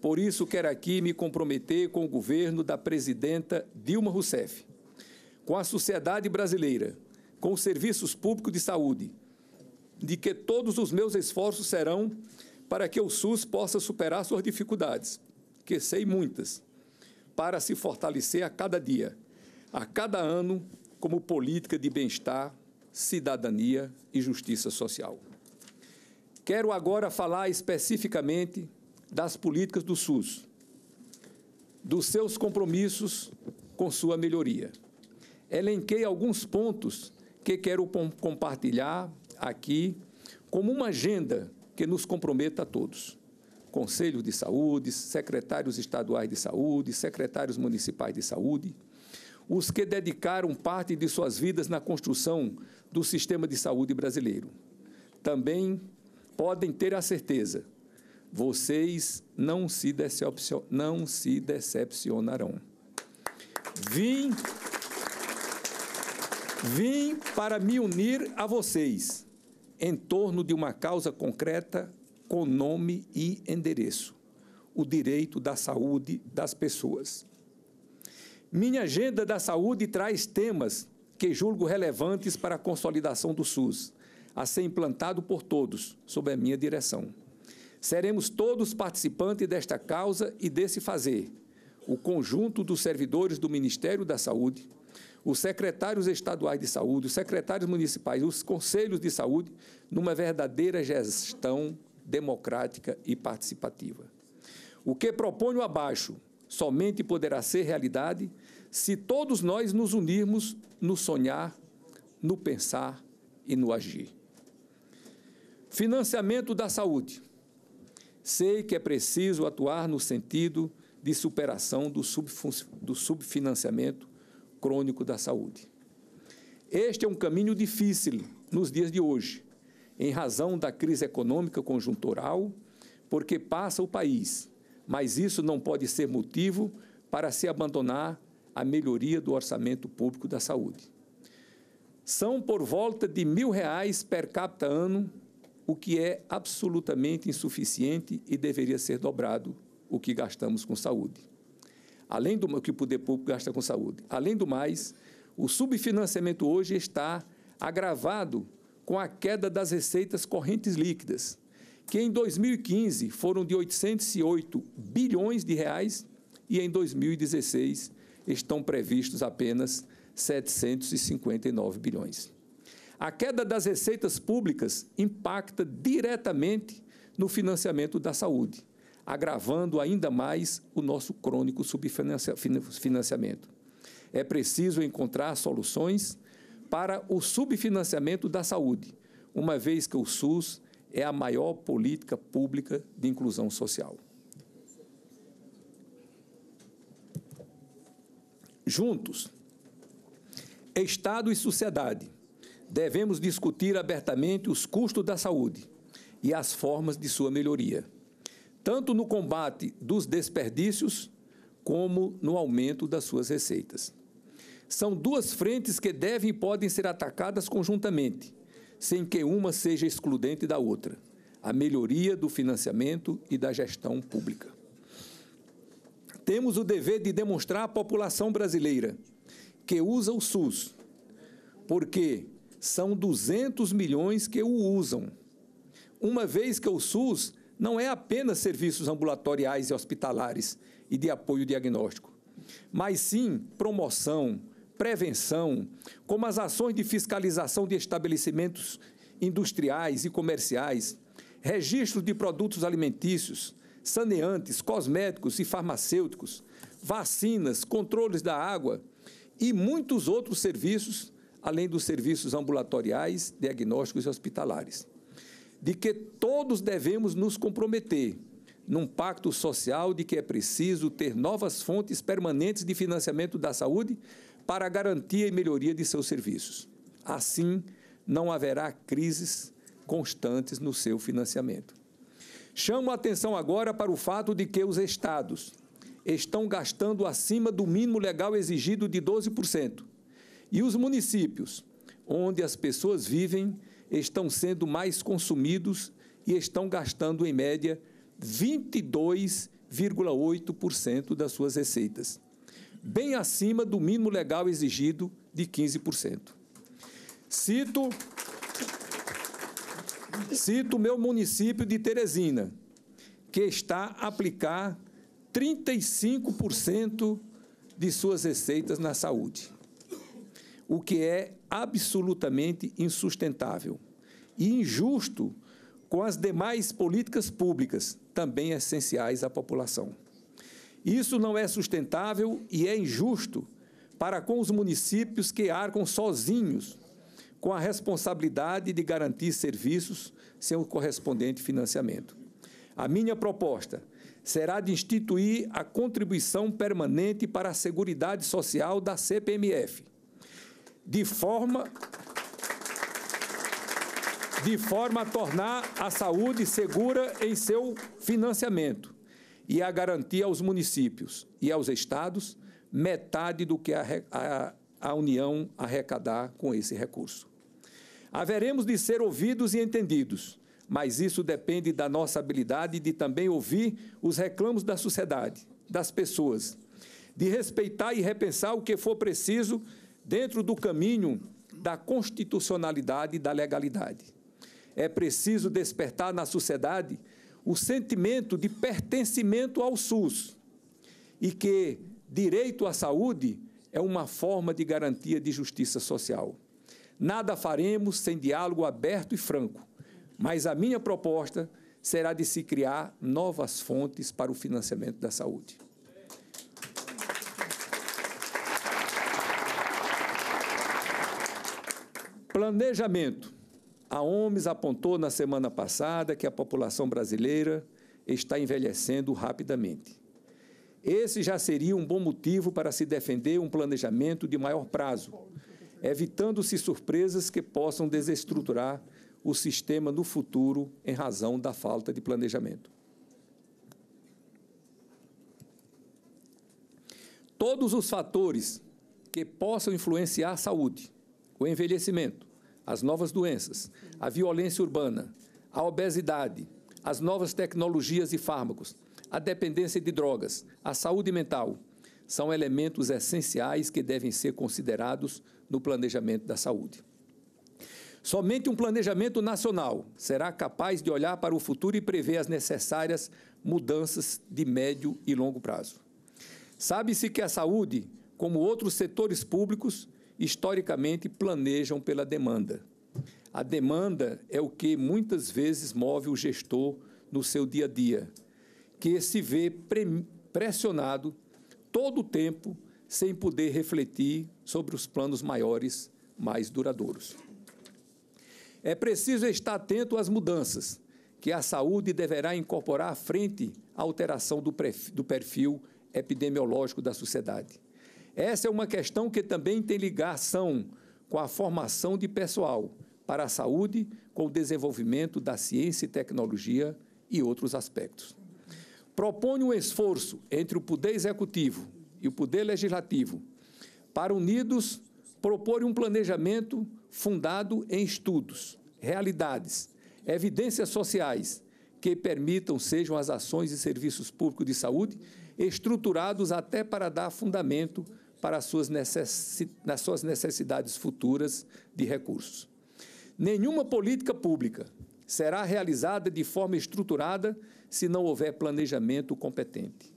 Por isso, quero aqui me comprometer com o governo da presidenta Dilma Rousseff com a sociedade brasileira, com os serviços públicos de saúde, de que todos os meus esforços serão para que o SUS possa superar suas dificuldades, que sei muitas, para se fortalecer a cada dia, a cada ano, como política de bem-estar, cidadania e justiça social. Quero agora falar especificamente das políticas do SUS, dos seus compromissos com sua melhoria elenquei alguns pontos que quero compartilhar aqui como uma agenda que nos comprometa a todos. Conselho de Saúde, secretários estaduais de saúde, secretários municipais de saúde, os que dedicaram parte de suas vidas na construção do sistema de saúde brasileiro. Também podem ter a certeza, vocês não se, não se decepcionarão. Vim Vim para me unir a vocês em torno de uma causa concreta com nome e endereço: o direito da saúde das pessoas. Minha agenda da saúde traz temas que julgo relevantes para a consolidação do SUS, a ser implantado por todos, sob a minha direção. Seremos todos participantes desta causa e desse fazer. O conjunto dos servidores do Ministério da Saúde, os secretários estaduais de saúde, os secretários municipais, os conselhos de saúde, numa verdadeira gestão democrática e participativa. O que proponho abaixo somente poderá ser realidade se todos nós nos unirmos no sonhar, no pensar e no agir. Financiamento da saúde. Sei que é preciso atuar no sentido de superação do, subfinanciamento crônico da saúde. Este é um caminho difícil nos dias de hoje, em razão da crise econômica conjuntural, porque passa o país, mas isso não pode ser motivo para se abandonar a melhoria do orçamento público da saúde. São por volta de mil reais per capita ano, o que é absolutamente insuficiente e deveria ser dobrado o que gastamos com saúde além do que o poder público gasta com saúde. Além do mais, o subfinanciamento hoje está agravado com a queda das receitas correntes líquidas, que em 2015 foram de 808 bilhões de reais e em 2016 estão previstos apenas 759 bilhões. A queda das receitas públicas impacta diretamente no financiamento da saúde agravando ainda mais o nosso crônico subfinanciamento. É preciso encontrar soluções para o subfinanciamento da saúde, uma vez que o SUS é a maior política pública de inclusão social. Juntos, Estado e sociedade, devemos discutir abertamente os custos da saúde e as formas de sua melhoria tanto no combate dos desperdícios como no aumento das suas receitas. São duas frentes que devem e podem ser atacadas conjuntamente, sem que uma seja excludente da outra: a melhoria do financiamento e da gestão pública. Temos o dever de demonstrar à população brasileira que usa o SUS, porque são 200 milhões que o usam. Uma vez que o SUS não é apenas serviços ambulatoriais e hospitalares e de apoio diagnóstico, mas sim promoção, prevenção, como as ações de fiscalização de estabelecimentos industriais e comerciais, registro de produtos alimentícios, saneantes, cosméticos e farmacêuticos, vacinas, controles da água e muitos outros serviços, além dos serviços ambulatoriais, diagnósticos e hospitalares de que todos devemos nos comprometer num pacto social de que é preciso ter novas fontes permanentes de financiamento da saúde para garantia e melhoria de seus serviços. Assim, não haverá crises constantes no seu financiamento. Chamo a atenção agora para o fato de que os estados estão gastando acima do mínimo legal exigido de 12%, e os municípios, onde as pessoas vivem, estão sendo mais consumidos e estão gastando, em média, 22,8% das suas receitas, bem acima do mínimo legal exigido de 15%. Cito cito o meu município de Teresina, que está a aplicar 35% de suas receitas na saúde o que é absolutamente insustentável e injusto com as demais políticas públicas, também essenciais à população. Isso não é sustentável e é injusto para com os municípios que arcam sozinhos com a responsabilidade de garantir serviços sem o correspondente financiamento. A minha proposta será de instituir a contribuição permanente para a Seguridade Social da CPMF, de forma de forma a tornar a saúde segura em seu financiamento e a garantir aos municípios e aos estados metade do que a, a, a União arrecadar com esse recurso. Haveremos de ser ouvidos e entendidos, mas isso depende da nossa habilidade de também ouvir os reclamos da sociedade, das pessoas, de respeitar e repensar o que for preciso dentro do caminho da constitucionalidade e da legalidade. É preciso despertar na sociedade o sentimento de pertencimento ao SUS e que direito à saúde é uma forma de garantia de justiça social. Nada faremos sem diálogo aberto e franco, mas a minha proposta será de se criar novas fontes para o financiamento da saúde. Planejamento. A OMS apontou na semana passada que a população brasileira está envelhecendo rapidamente. Esse já seria um bom motivo para se defender um planejamento de maior prazo, evitando-se surpresas que possam desestruturar o sistema no futuro em razão da falta de planejamento. Todos os fatores que possam influenciar a saúde o envelhecimento, as novas doenças, a violência urbana, a obesidade, as novas tecnologias e fármacos, a dependência de drogas, a saúde mental, são elementos essenciais que devem ser considerados no planejamento da saúde. Somente um planejamento nacional será capaz de olhar para o futuro e prever as necessárias mudanças de médio e longo prazo. Sabe-se que a saúde, como outros setores públicos, historicamente planejam pela demanda. A demanda é o que muitas vezes move o gestor no seu dia a dia, que se vê pre pressionado todo o tempo sem poder refletir sobre os planos maiores mais duradouros. É preciso estar atento às mudanças que a saúde deverá incorporar frente à alteração do perfil epidemiológico da sociedade. Essa é uma questão que também tem ligação com a formação de pessoal para a saúde, com o desenvolvimento da ciência e tecnologia e outros aspectos. Propõe um esforço entre o poder executivo e o poder legislativo para unidos propor um planejamento fundado em estudos, realidades, evidências sociais que permitam sejam as ações e serviços públicos de saúde estruturados até para dar fundamento para as suas, nas suas necessidades futuras de recursos. Nenhuma política pública será realizada de forma estruturada se não houver planejamento competente.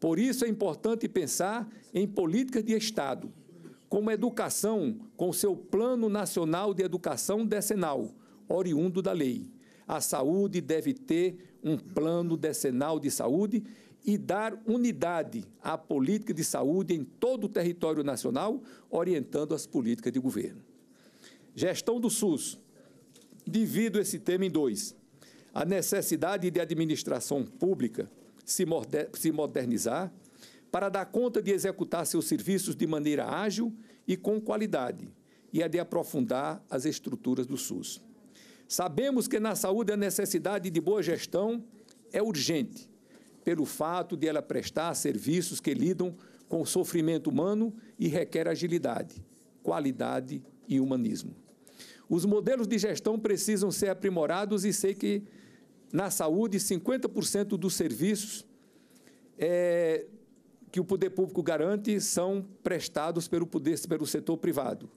Por isso é importante pensar em políticas de Estado, como a educação, com seu Plano Nacional de Educação Decenal, oriundo da lei. A saúde deve ter um plano decenal de saúde e dar unidade à política de saúde em todo o território nacional, orientando as políticas de governo. Gestão do SUS. Divido esse tema em dois. A necessidade de administração pública se, se modernizar para dar conta de executar seus serviços de maneira ágil e com qualidade, e a de aprofundar as estruturas do SUS. Sabemos que na saúde a necessidade de boa gestão é urgente pelo fato de ela prestar serviços que lidam com o sofrimento humano e requer agilidade, qualidade e humanismo. Os modelos de gestão precisam ser aprimorados e sei que na saúde 50% dos serviços é, que o poder público garante são prestados pelo poder pelo setor privado,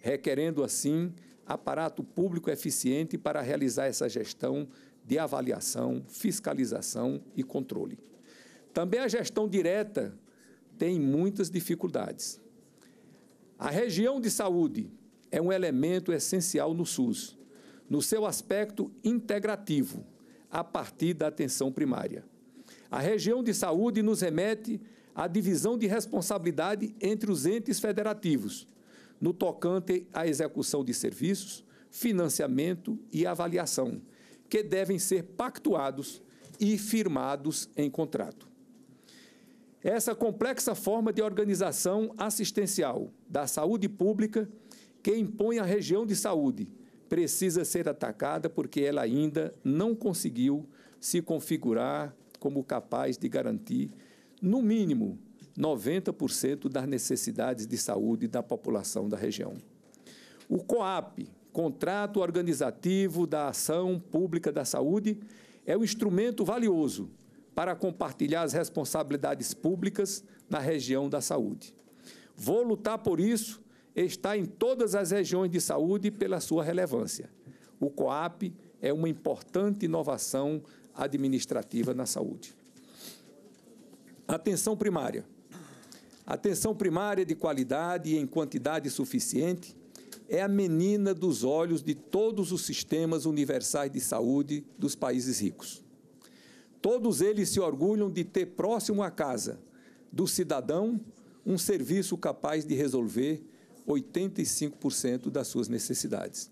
requerendo assim aparato público eficiente para realizar essa gestão de avaliação, fiscalização e controle. Também a gestão direta tem muitas dificuldades. A região de saúde é um elemento essencial no SUS, no seu aspecto integrativo, a partir da atenção primária. A região de saúde nos remete à divisão de responsabilidade entre os entes federativos, no tocante à execução de serviços, financiamento e avaliação, que devem ser pactuados e firmados em contrato. Essa complexa forma de organização assistencial da saúde pública que impõe a região de saúde precisa ser atacada porque ela ainda não conseguiu se configurar como capaz de garantir, no mínimo, 90% das necessidades de saúde da população da região. O COAP, contrato organizativo da ação pública da saúde é um instrumento valioso para compartilhar as responsabilidades públicas na região da saúde. Vou lutar por isso, está em todas as regiões de saúde pela sua relevância. O COAP é uma importante inovação administrativa na saúde. Atenção primária. Atenção primária de qualidade e em quantidade suficiente é a menina dos olhos de todos os sistemas universais de saúde dos países ricos. Todos eles se orgulham de ter próximo à casa do cidadão um serviço capaz de resolver 85% das suas necessidades.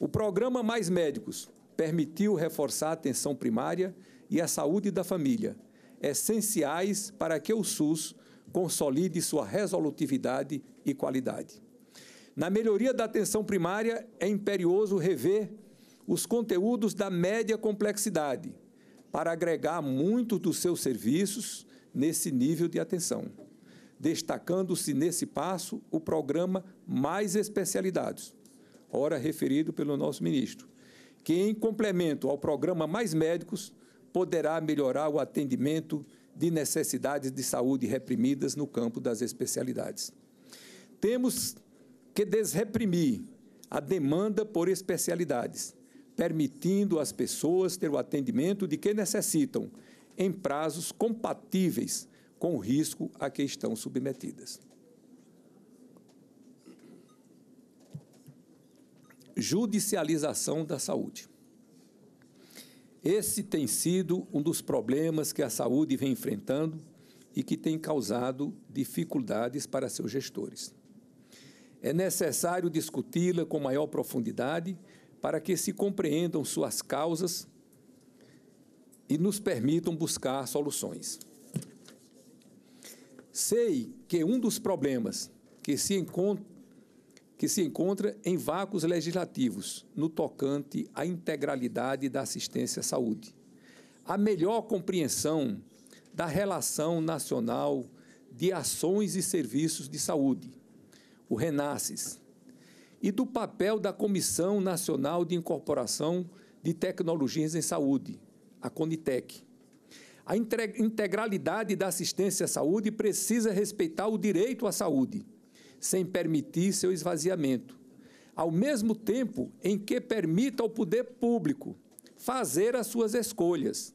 O programa Mais Médicos permitiu reforçar a atenção primária e a saúde da família, essenciais para que o SUS consolide sua resolutividade e qualidade. Na melhoria da atenção primária, é imperioso rever os conteúdos da média complexidade para agregar muitos dos seus serviços nesse nível de atenção, destacando-se nesse passo o programa Mais Especialidades, ora referido pelo nosso ministro, que, em complemento ao programa Mais Médicos, poderá melhorar o atendimento de necessidades de saúde reprimidas no campo das especialidades. Temos que desreprimir a demanda por especialidades, permitindo às pessoas ter o atendimento de que necessitam, em prazos compatíveis com o risco a que estão submetidas. Judicialização da saúde. Esse tem sido um dos problemas que a saúde vem enfrentando e que tem causado dificuldades para seus gestores. É necessário discuti-la com maior profundidade para que se compreendam suas causas e nos permitam buscar soluções. Sei que um dos problemas que se, que se encontra em vácuos legislativos no tocante à integralidade da assistência à saúde. A melhor compreensão da relação nacional de ações e serviços de saúde o Renasces, e do papel da Comissão Nacional de Incorporação de Tecnologias em Saúde, a CONITEC. A integralidade da assistência à saúde precisa respeitar o direito à saúde, sem permitir seu esvaziamento, ao mesmo tempo em que permita ao poder público fazer as suas escolhas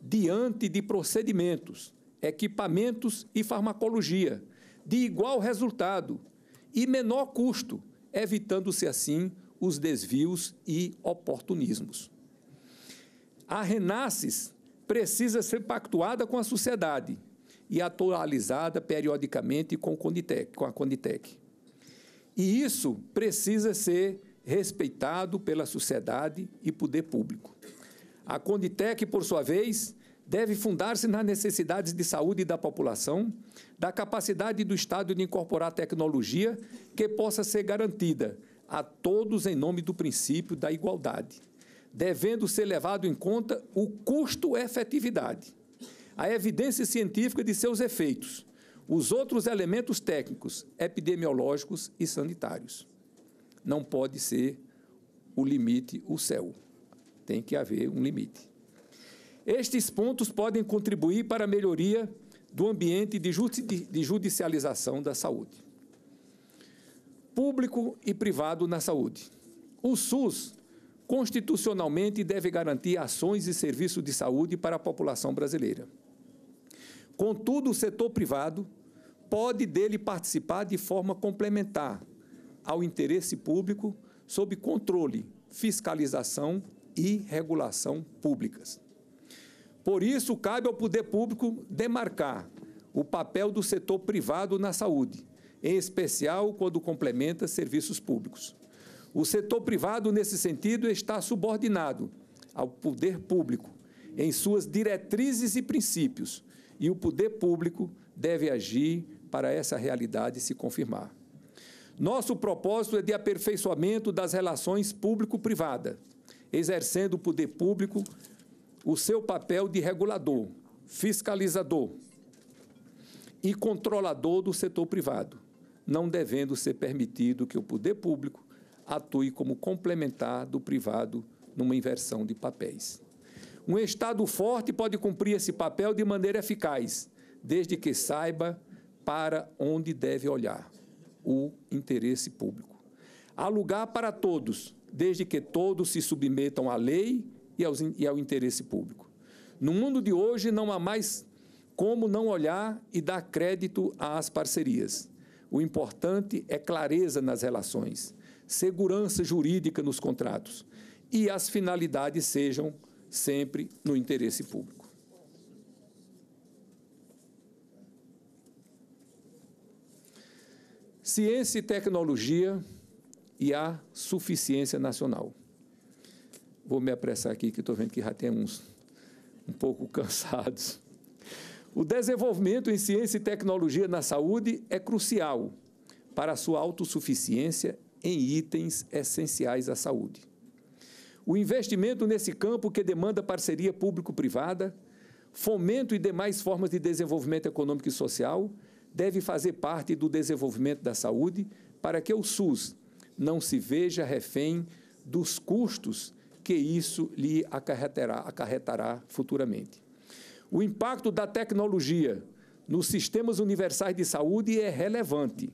diante de procedimentos, equipamentos e farmacologia de igual resultado e menor custo, evitando-se assim os desvios e oportunismos. A Renasces precisa ser pactuada com a sociedade e atualizada periodicamente com, com a Conditec. E isso precisa ser respeitado pela sociedade e poder público. A Conditec, por sua vez, deve fundar-se nas necessidades de saúde da população, da capacidade do Estado de incorporar tecnologia que possa ser garantida a todos em nome do princípio da igualdade, devendo ser levado em conta o custo-efetividade, a evidência científica de seus efeitos, os outros elementos técnicos, epidemiológicos e sanitários. Não pode ser o limite o céu. Tem que haver um limite. Estes pontos podem contribuir para a melhoria do ambiente de judicialização da saúde. Público e privado na saúde. O SUS constitucionalmente deve garantir ações e serviços de saúde para a população brasileira. Contudo, o setor privado pode dele participar de forma complementar ao interesse público sob controle, fiscalização e regulação públicas. Por isso, cabe ao poder público demarcar o papel do setor privado na saúde, em especial quando complementa serviços públicos. O setor privado, nesse sentido, está subordinado ao poder público em suas diretrizes e princípios, e o poder público deve agir para essa realidade se confirmar. Nosso propósito é de aperfeiçoamento das relações público-privada, exercendo o poder público o seu papel de regulador, fiscalizador e controlador do setor privado, não devendo ser permitido que o poder público atue como complementar do privado numa inversão de papéis. Um Estado forte pode cumprir esse papel de maneira eficaz, desde que saiba para onde deve olhar o interesse público. Há lugar para todos, desde que todos se submetam à lei e, e ao interesse público. No mundo de hoje, não há mais como não olhar e dar crédito às parcerias. O importante é clareza nas relações, segurança jurídica nos contratos e as finalidades sejam sempre no interesse público. Ciência e tecnologia e a suficiência nacional. Vou me apressar aqui, que estou vendo que já tem uns um pouco cansados. O desenvolvimento em ciência e tecnologia na saúde é crucial para a sua autossuficiência em itens essenciais à saúde. O investimento nesse campo, que demanda parceria público-privada, fomento e demais formas de desenvolvimento econômico e social, deve fazer parte do desenvolvimento da saúde para que o SUS não se veja refém dos custos que isso lhe acarretará, acarretará futuramente. O impacto da tecnologia nos sistemas universais de saúde é relevante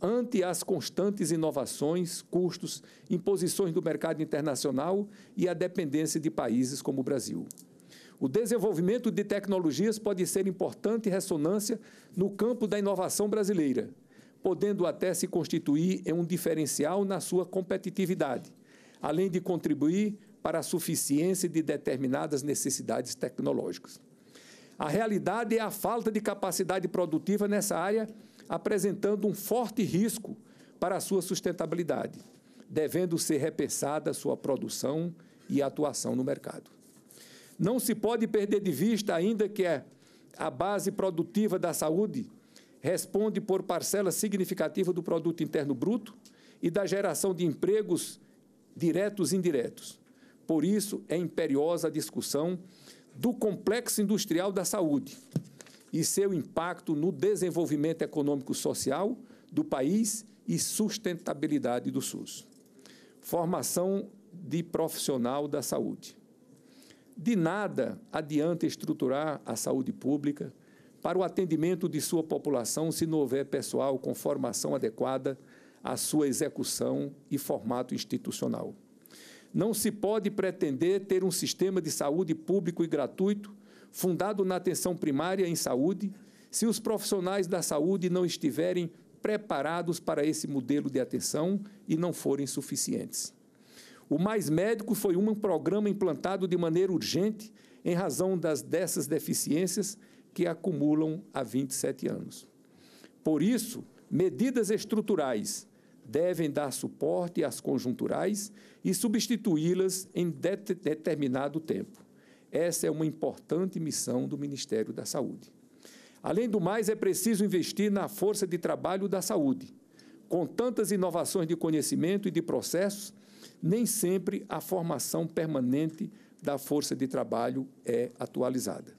ante as constantes inovações, custos, imposições do mercado internacional e a dependência de países como o Brasil. O desenvolvimento de tecnologias pode ser importante ressonância no campo da inovação brasileira, podendo até se constituir em um diferencial na sua competitividade além de contribuir para a suficiência de determinadas necessidades tecnológicas. A realidade é a falta de capacidade produtiva nessa área, apresentando um forte risco para a sua sustentabilidade, devendo ser repensada sua produção e atuação no mercado. Não se pode perder de vista ainda que a base produtiva da saúde responde por parcela significativa do produto interno bruto e da geração de empregos diretos e indiretos. Por isso, é imperiosa a discussão do complexo industrial da saúde e seu impacto no desenvolvimento econômico-social do país e sustentabilidade do SUS. Formação de profissional da saúde. De nada adianta estruturar a saúde pública para o atendimento de sua população se não houver pessoal com formação adequada a sua execução e formato institucional. Não se pode pretender ter um sistema de saúde público e gratuito fundado na atenção primária em saúde se os profissionais da saúde não estiverem preparados para esse modelo de atenção e não forem suficientes. O Mais Médico foi um programa implantado de maneira urgente em razão das dessas deficiências que acumulam há 27 anos. Por isso, medidas estruturais devem dar suporte às conjunturais e substituí-las em determinado tempo. Essa é uma importante missão do Ministério da Saúde. Além do mais, é preciso investir na força de trabalho da saúde. Com tantas inovações de conhecimento e de processos, nem sempre a formação permanente da força de trabalho é atualizada.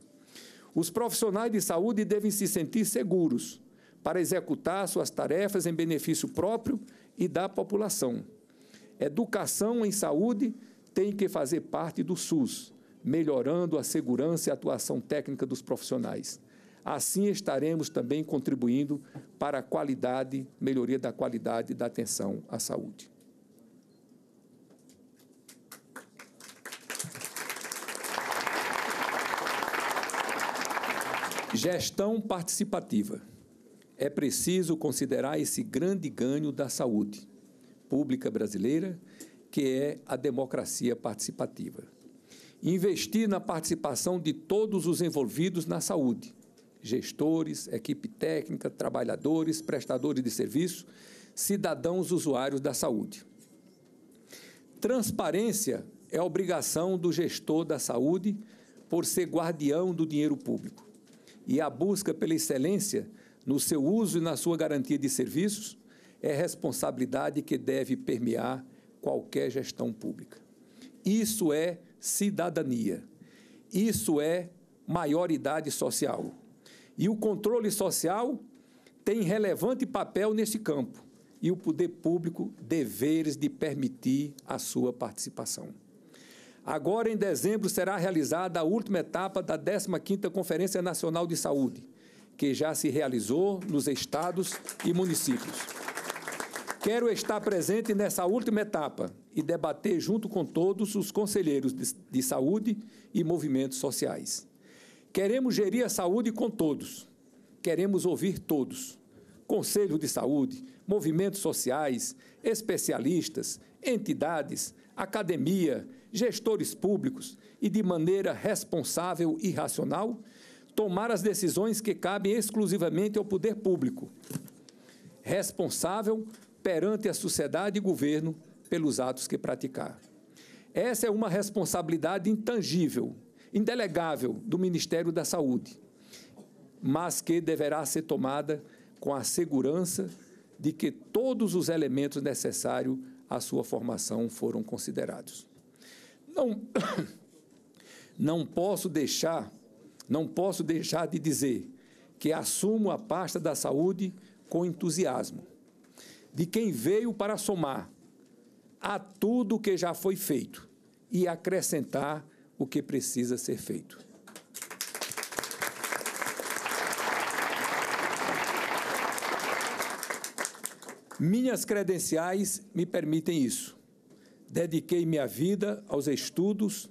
Os profissionais de saúde devem se sentir seguros para executar suas tarefas em benefício próprio e da população. Educação em saúde tem que fazer parte do SUS, melhorando a segurança e a atuação técnica dos profissionais. Assim estaremos também contribuindo para a qualidade, melhoria da qualidade da atenção à saúde. Gestão participativa é preciso considerar esse grande ganho da saúde pública brasileira, que é a democracia participativa. Investir na participação de todos os envolvidos na saúde, gestores, equipe técnica, trabalhadores, prestadores de serviço, cidadãos usuários da saúde. Transparência é obrigação do gestor da saúde por ser guardião do dinheiro público. E a busca pela excelência no seu uso e na sua garantia de serviços, é responsabilidade que deve permear qualquer gestão pública. Isso é cidadania. Isso é maioridade social. E o controle social tem relevante papel nesse campo e o poder público deveres de permitir a sua participação. Agora, em dezembro, será realizada a última etapa da 15ª Conferência Nacional de Saúde, que já se realizou nos estados e municípios. Quero estar presente nessa última etapa e debater junto com todos os conselheiros de, de saúde e movimentos sociais. Queremos gerir a saúde com todos. Queremos ouvir todos. Conselho de saúde, movimentos sociais, especialistas, entidades, academia, gestores públicos e de maneira responsável e racional tomar as decisões que cabem exclusivamente ao poder público, responsável perante a sociedade e governo pelos atos que praticar. Essa é uma responsabilidade intangível, indelegável do Ministério da Saúde, mas que deverá ser tomada com a segurança de que todos os elementos necessários à sua formação foram considerados. Não, não posso deixar não posso deixar de dizer que assumo a pasta da saúde com entusiasmo, de quem veio para somar a tudo que já foi feito e acrescentar o que precisa ser feito. Minhas credenciais me permitem isso. Dediquei minha vida aos estudos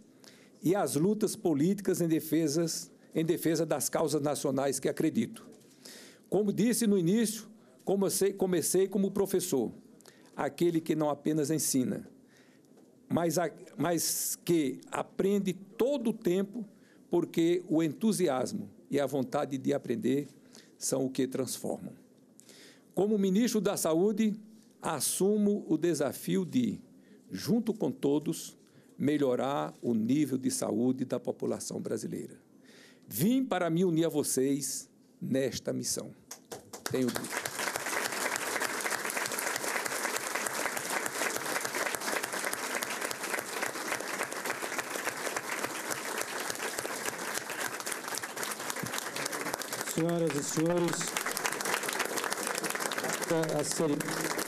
e às lutas políticas em defesas em defesa das causas nacionais que acredito. Como disse no início, comecei, comecei como professor, aquele que não apenas ensina, mas, a, mas que aprende todo o tempo, porque o entusiasmo e a vontade de aprender são o que transformam. Como ministro da Saúde, assumo o desafio de, junto com todos, melhorar o nível de saúde da população brasileira. Vim para me unir a vocês nesta missão. Tenho dito. Senhoras e senhores, a cerimônia.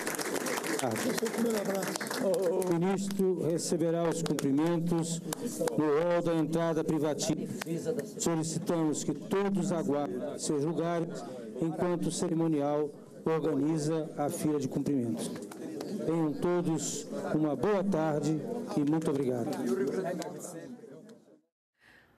O ministro receberá os cumprimentos no hall da entrada privativa. Solicitamos que todos aguardem seus lugares enquanto o cerimonial organiza a fila de cumprimentos. Tenham todos uma boa tarde e muito obrigado.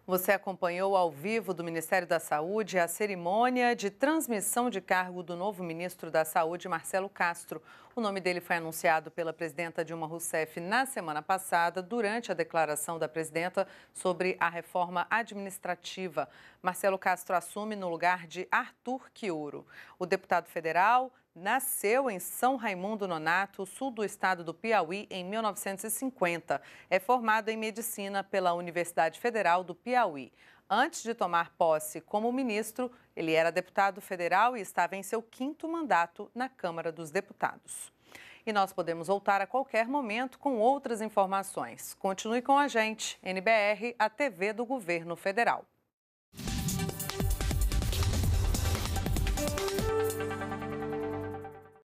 Você acompanhou ao vivo do Ministério da Saúde a cerimônia de transmissão de cargo do novo ministro da Saúde, Marcelo Castro. O nome dele foi anunciado pela presidenta Dilma Rousseff na semana passada, durante a declaração da presidenta sobre a reforma administrativa. Marcelo Castro assume no lugar de Arthur Quiuro. O deputado federal Nasceu em São Raimundo Nonato, sul do estado do Piauí, em 1950. É formado em medicina pela Universidade Federal do Piauí. Antes de tomar posse como ministro, ele era deputado federal e estava em seu quinto mandato na Câmara dos Deputados. E nós podemos voltar a qualquer momento com outras informações. Continue com a gente, NBR, a TV do Governo Federal.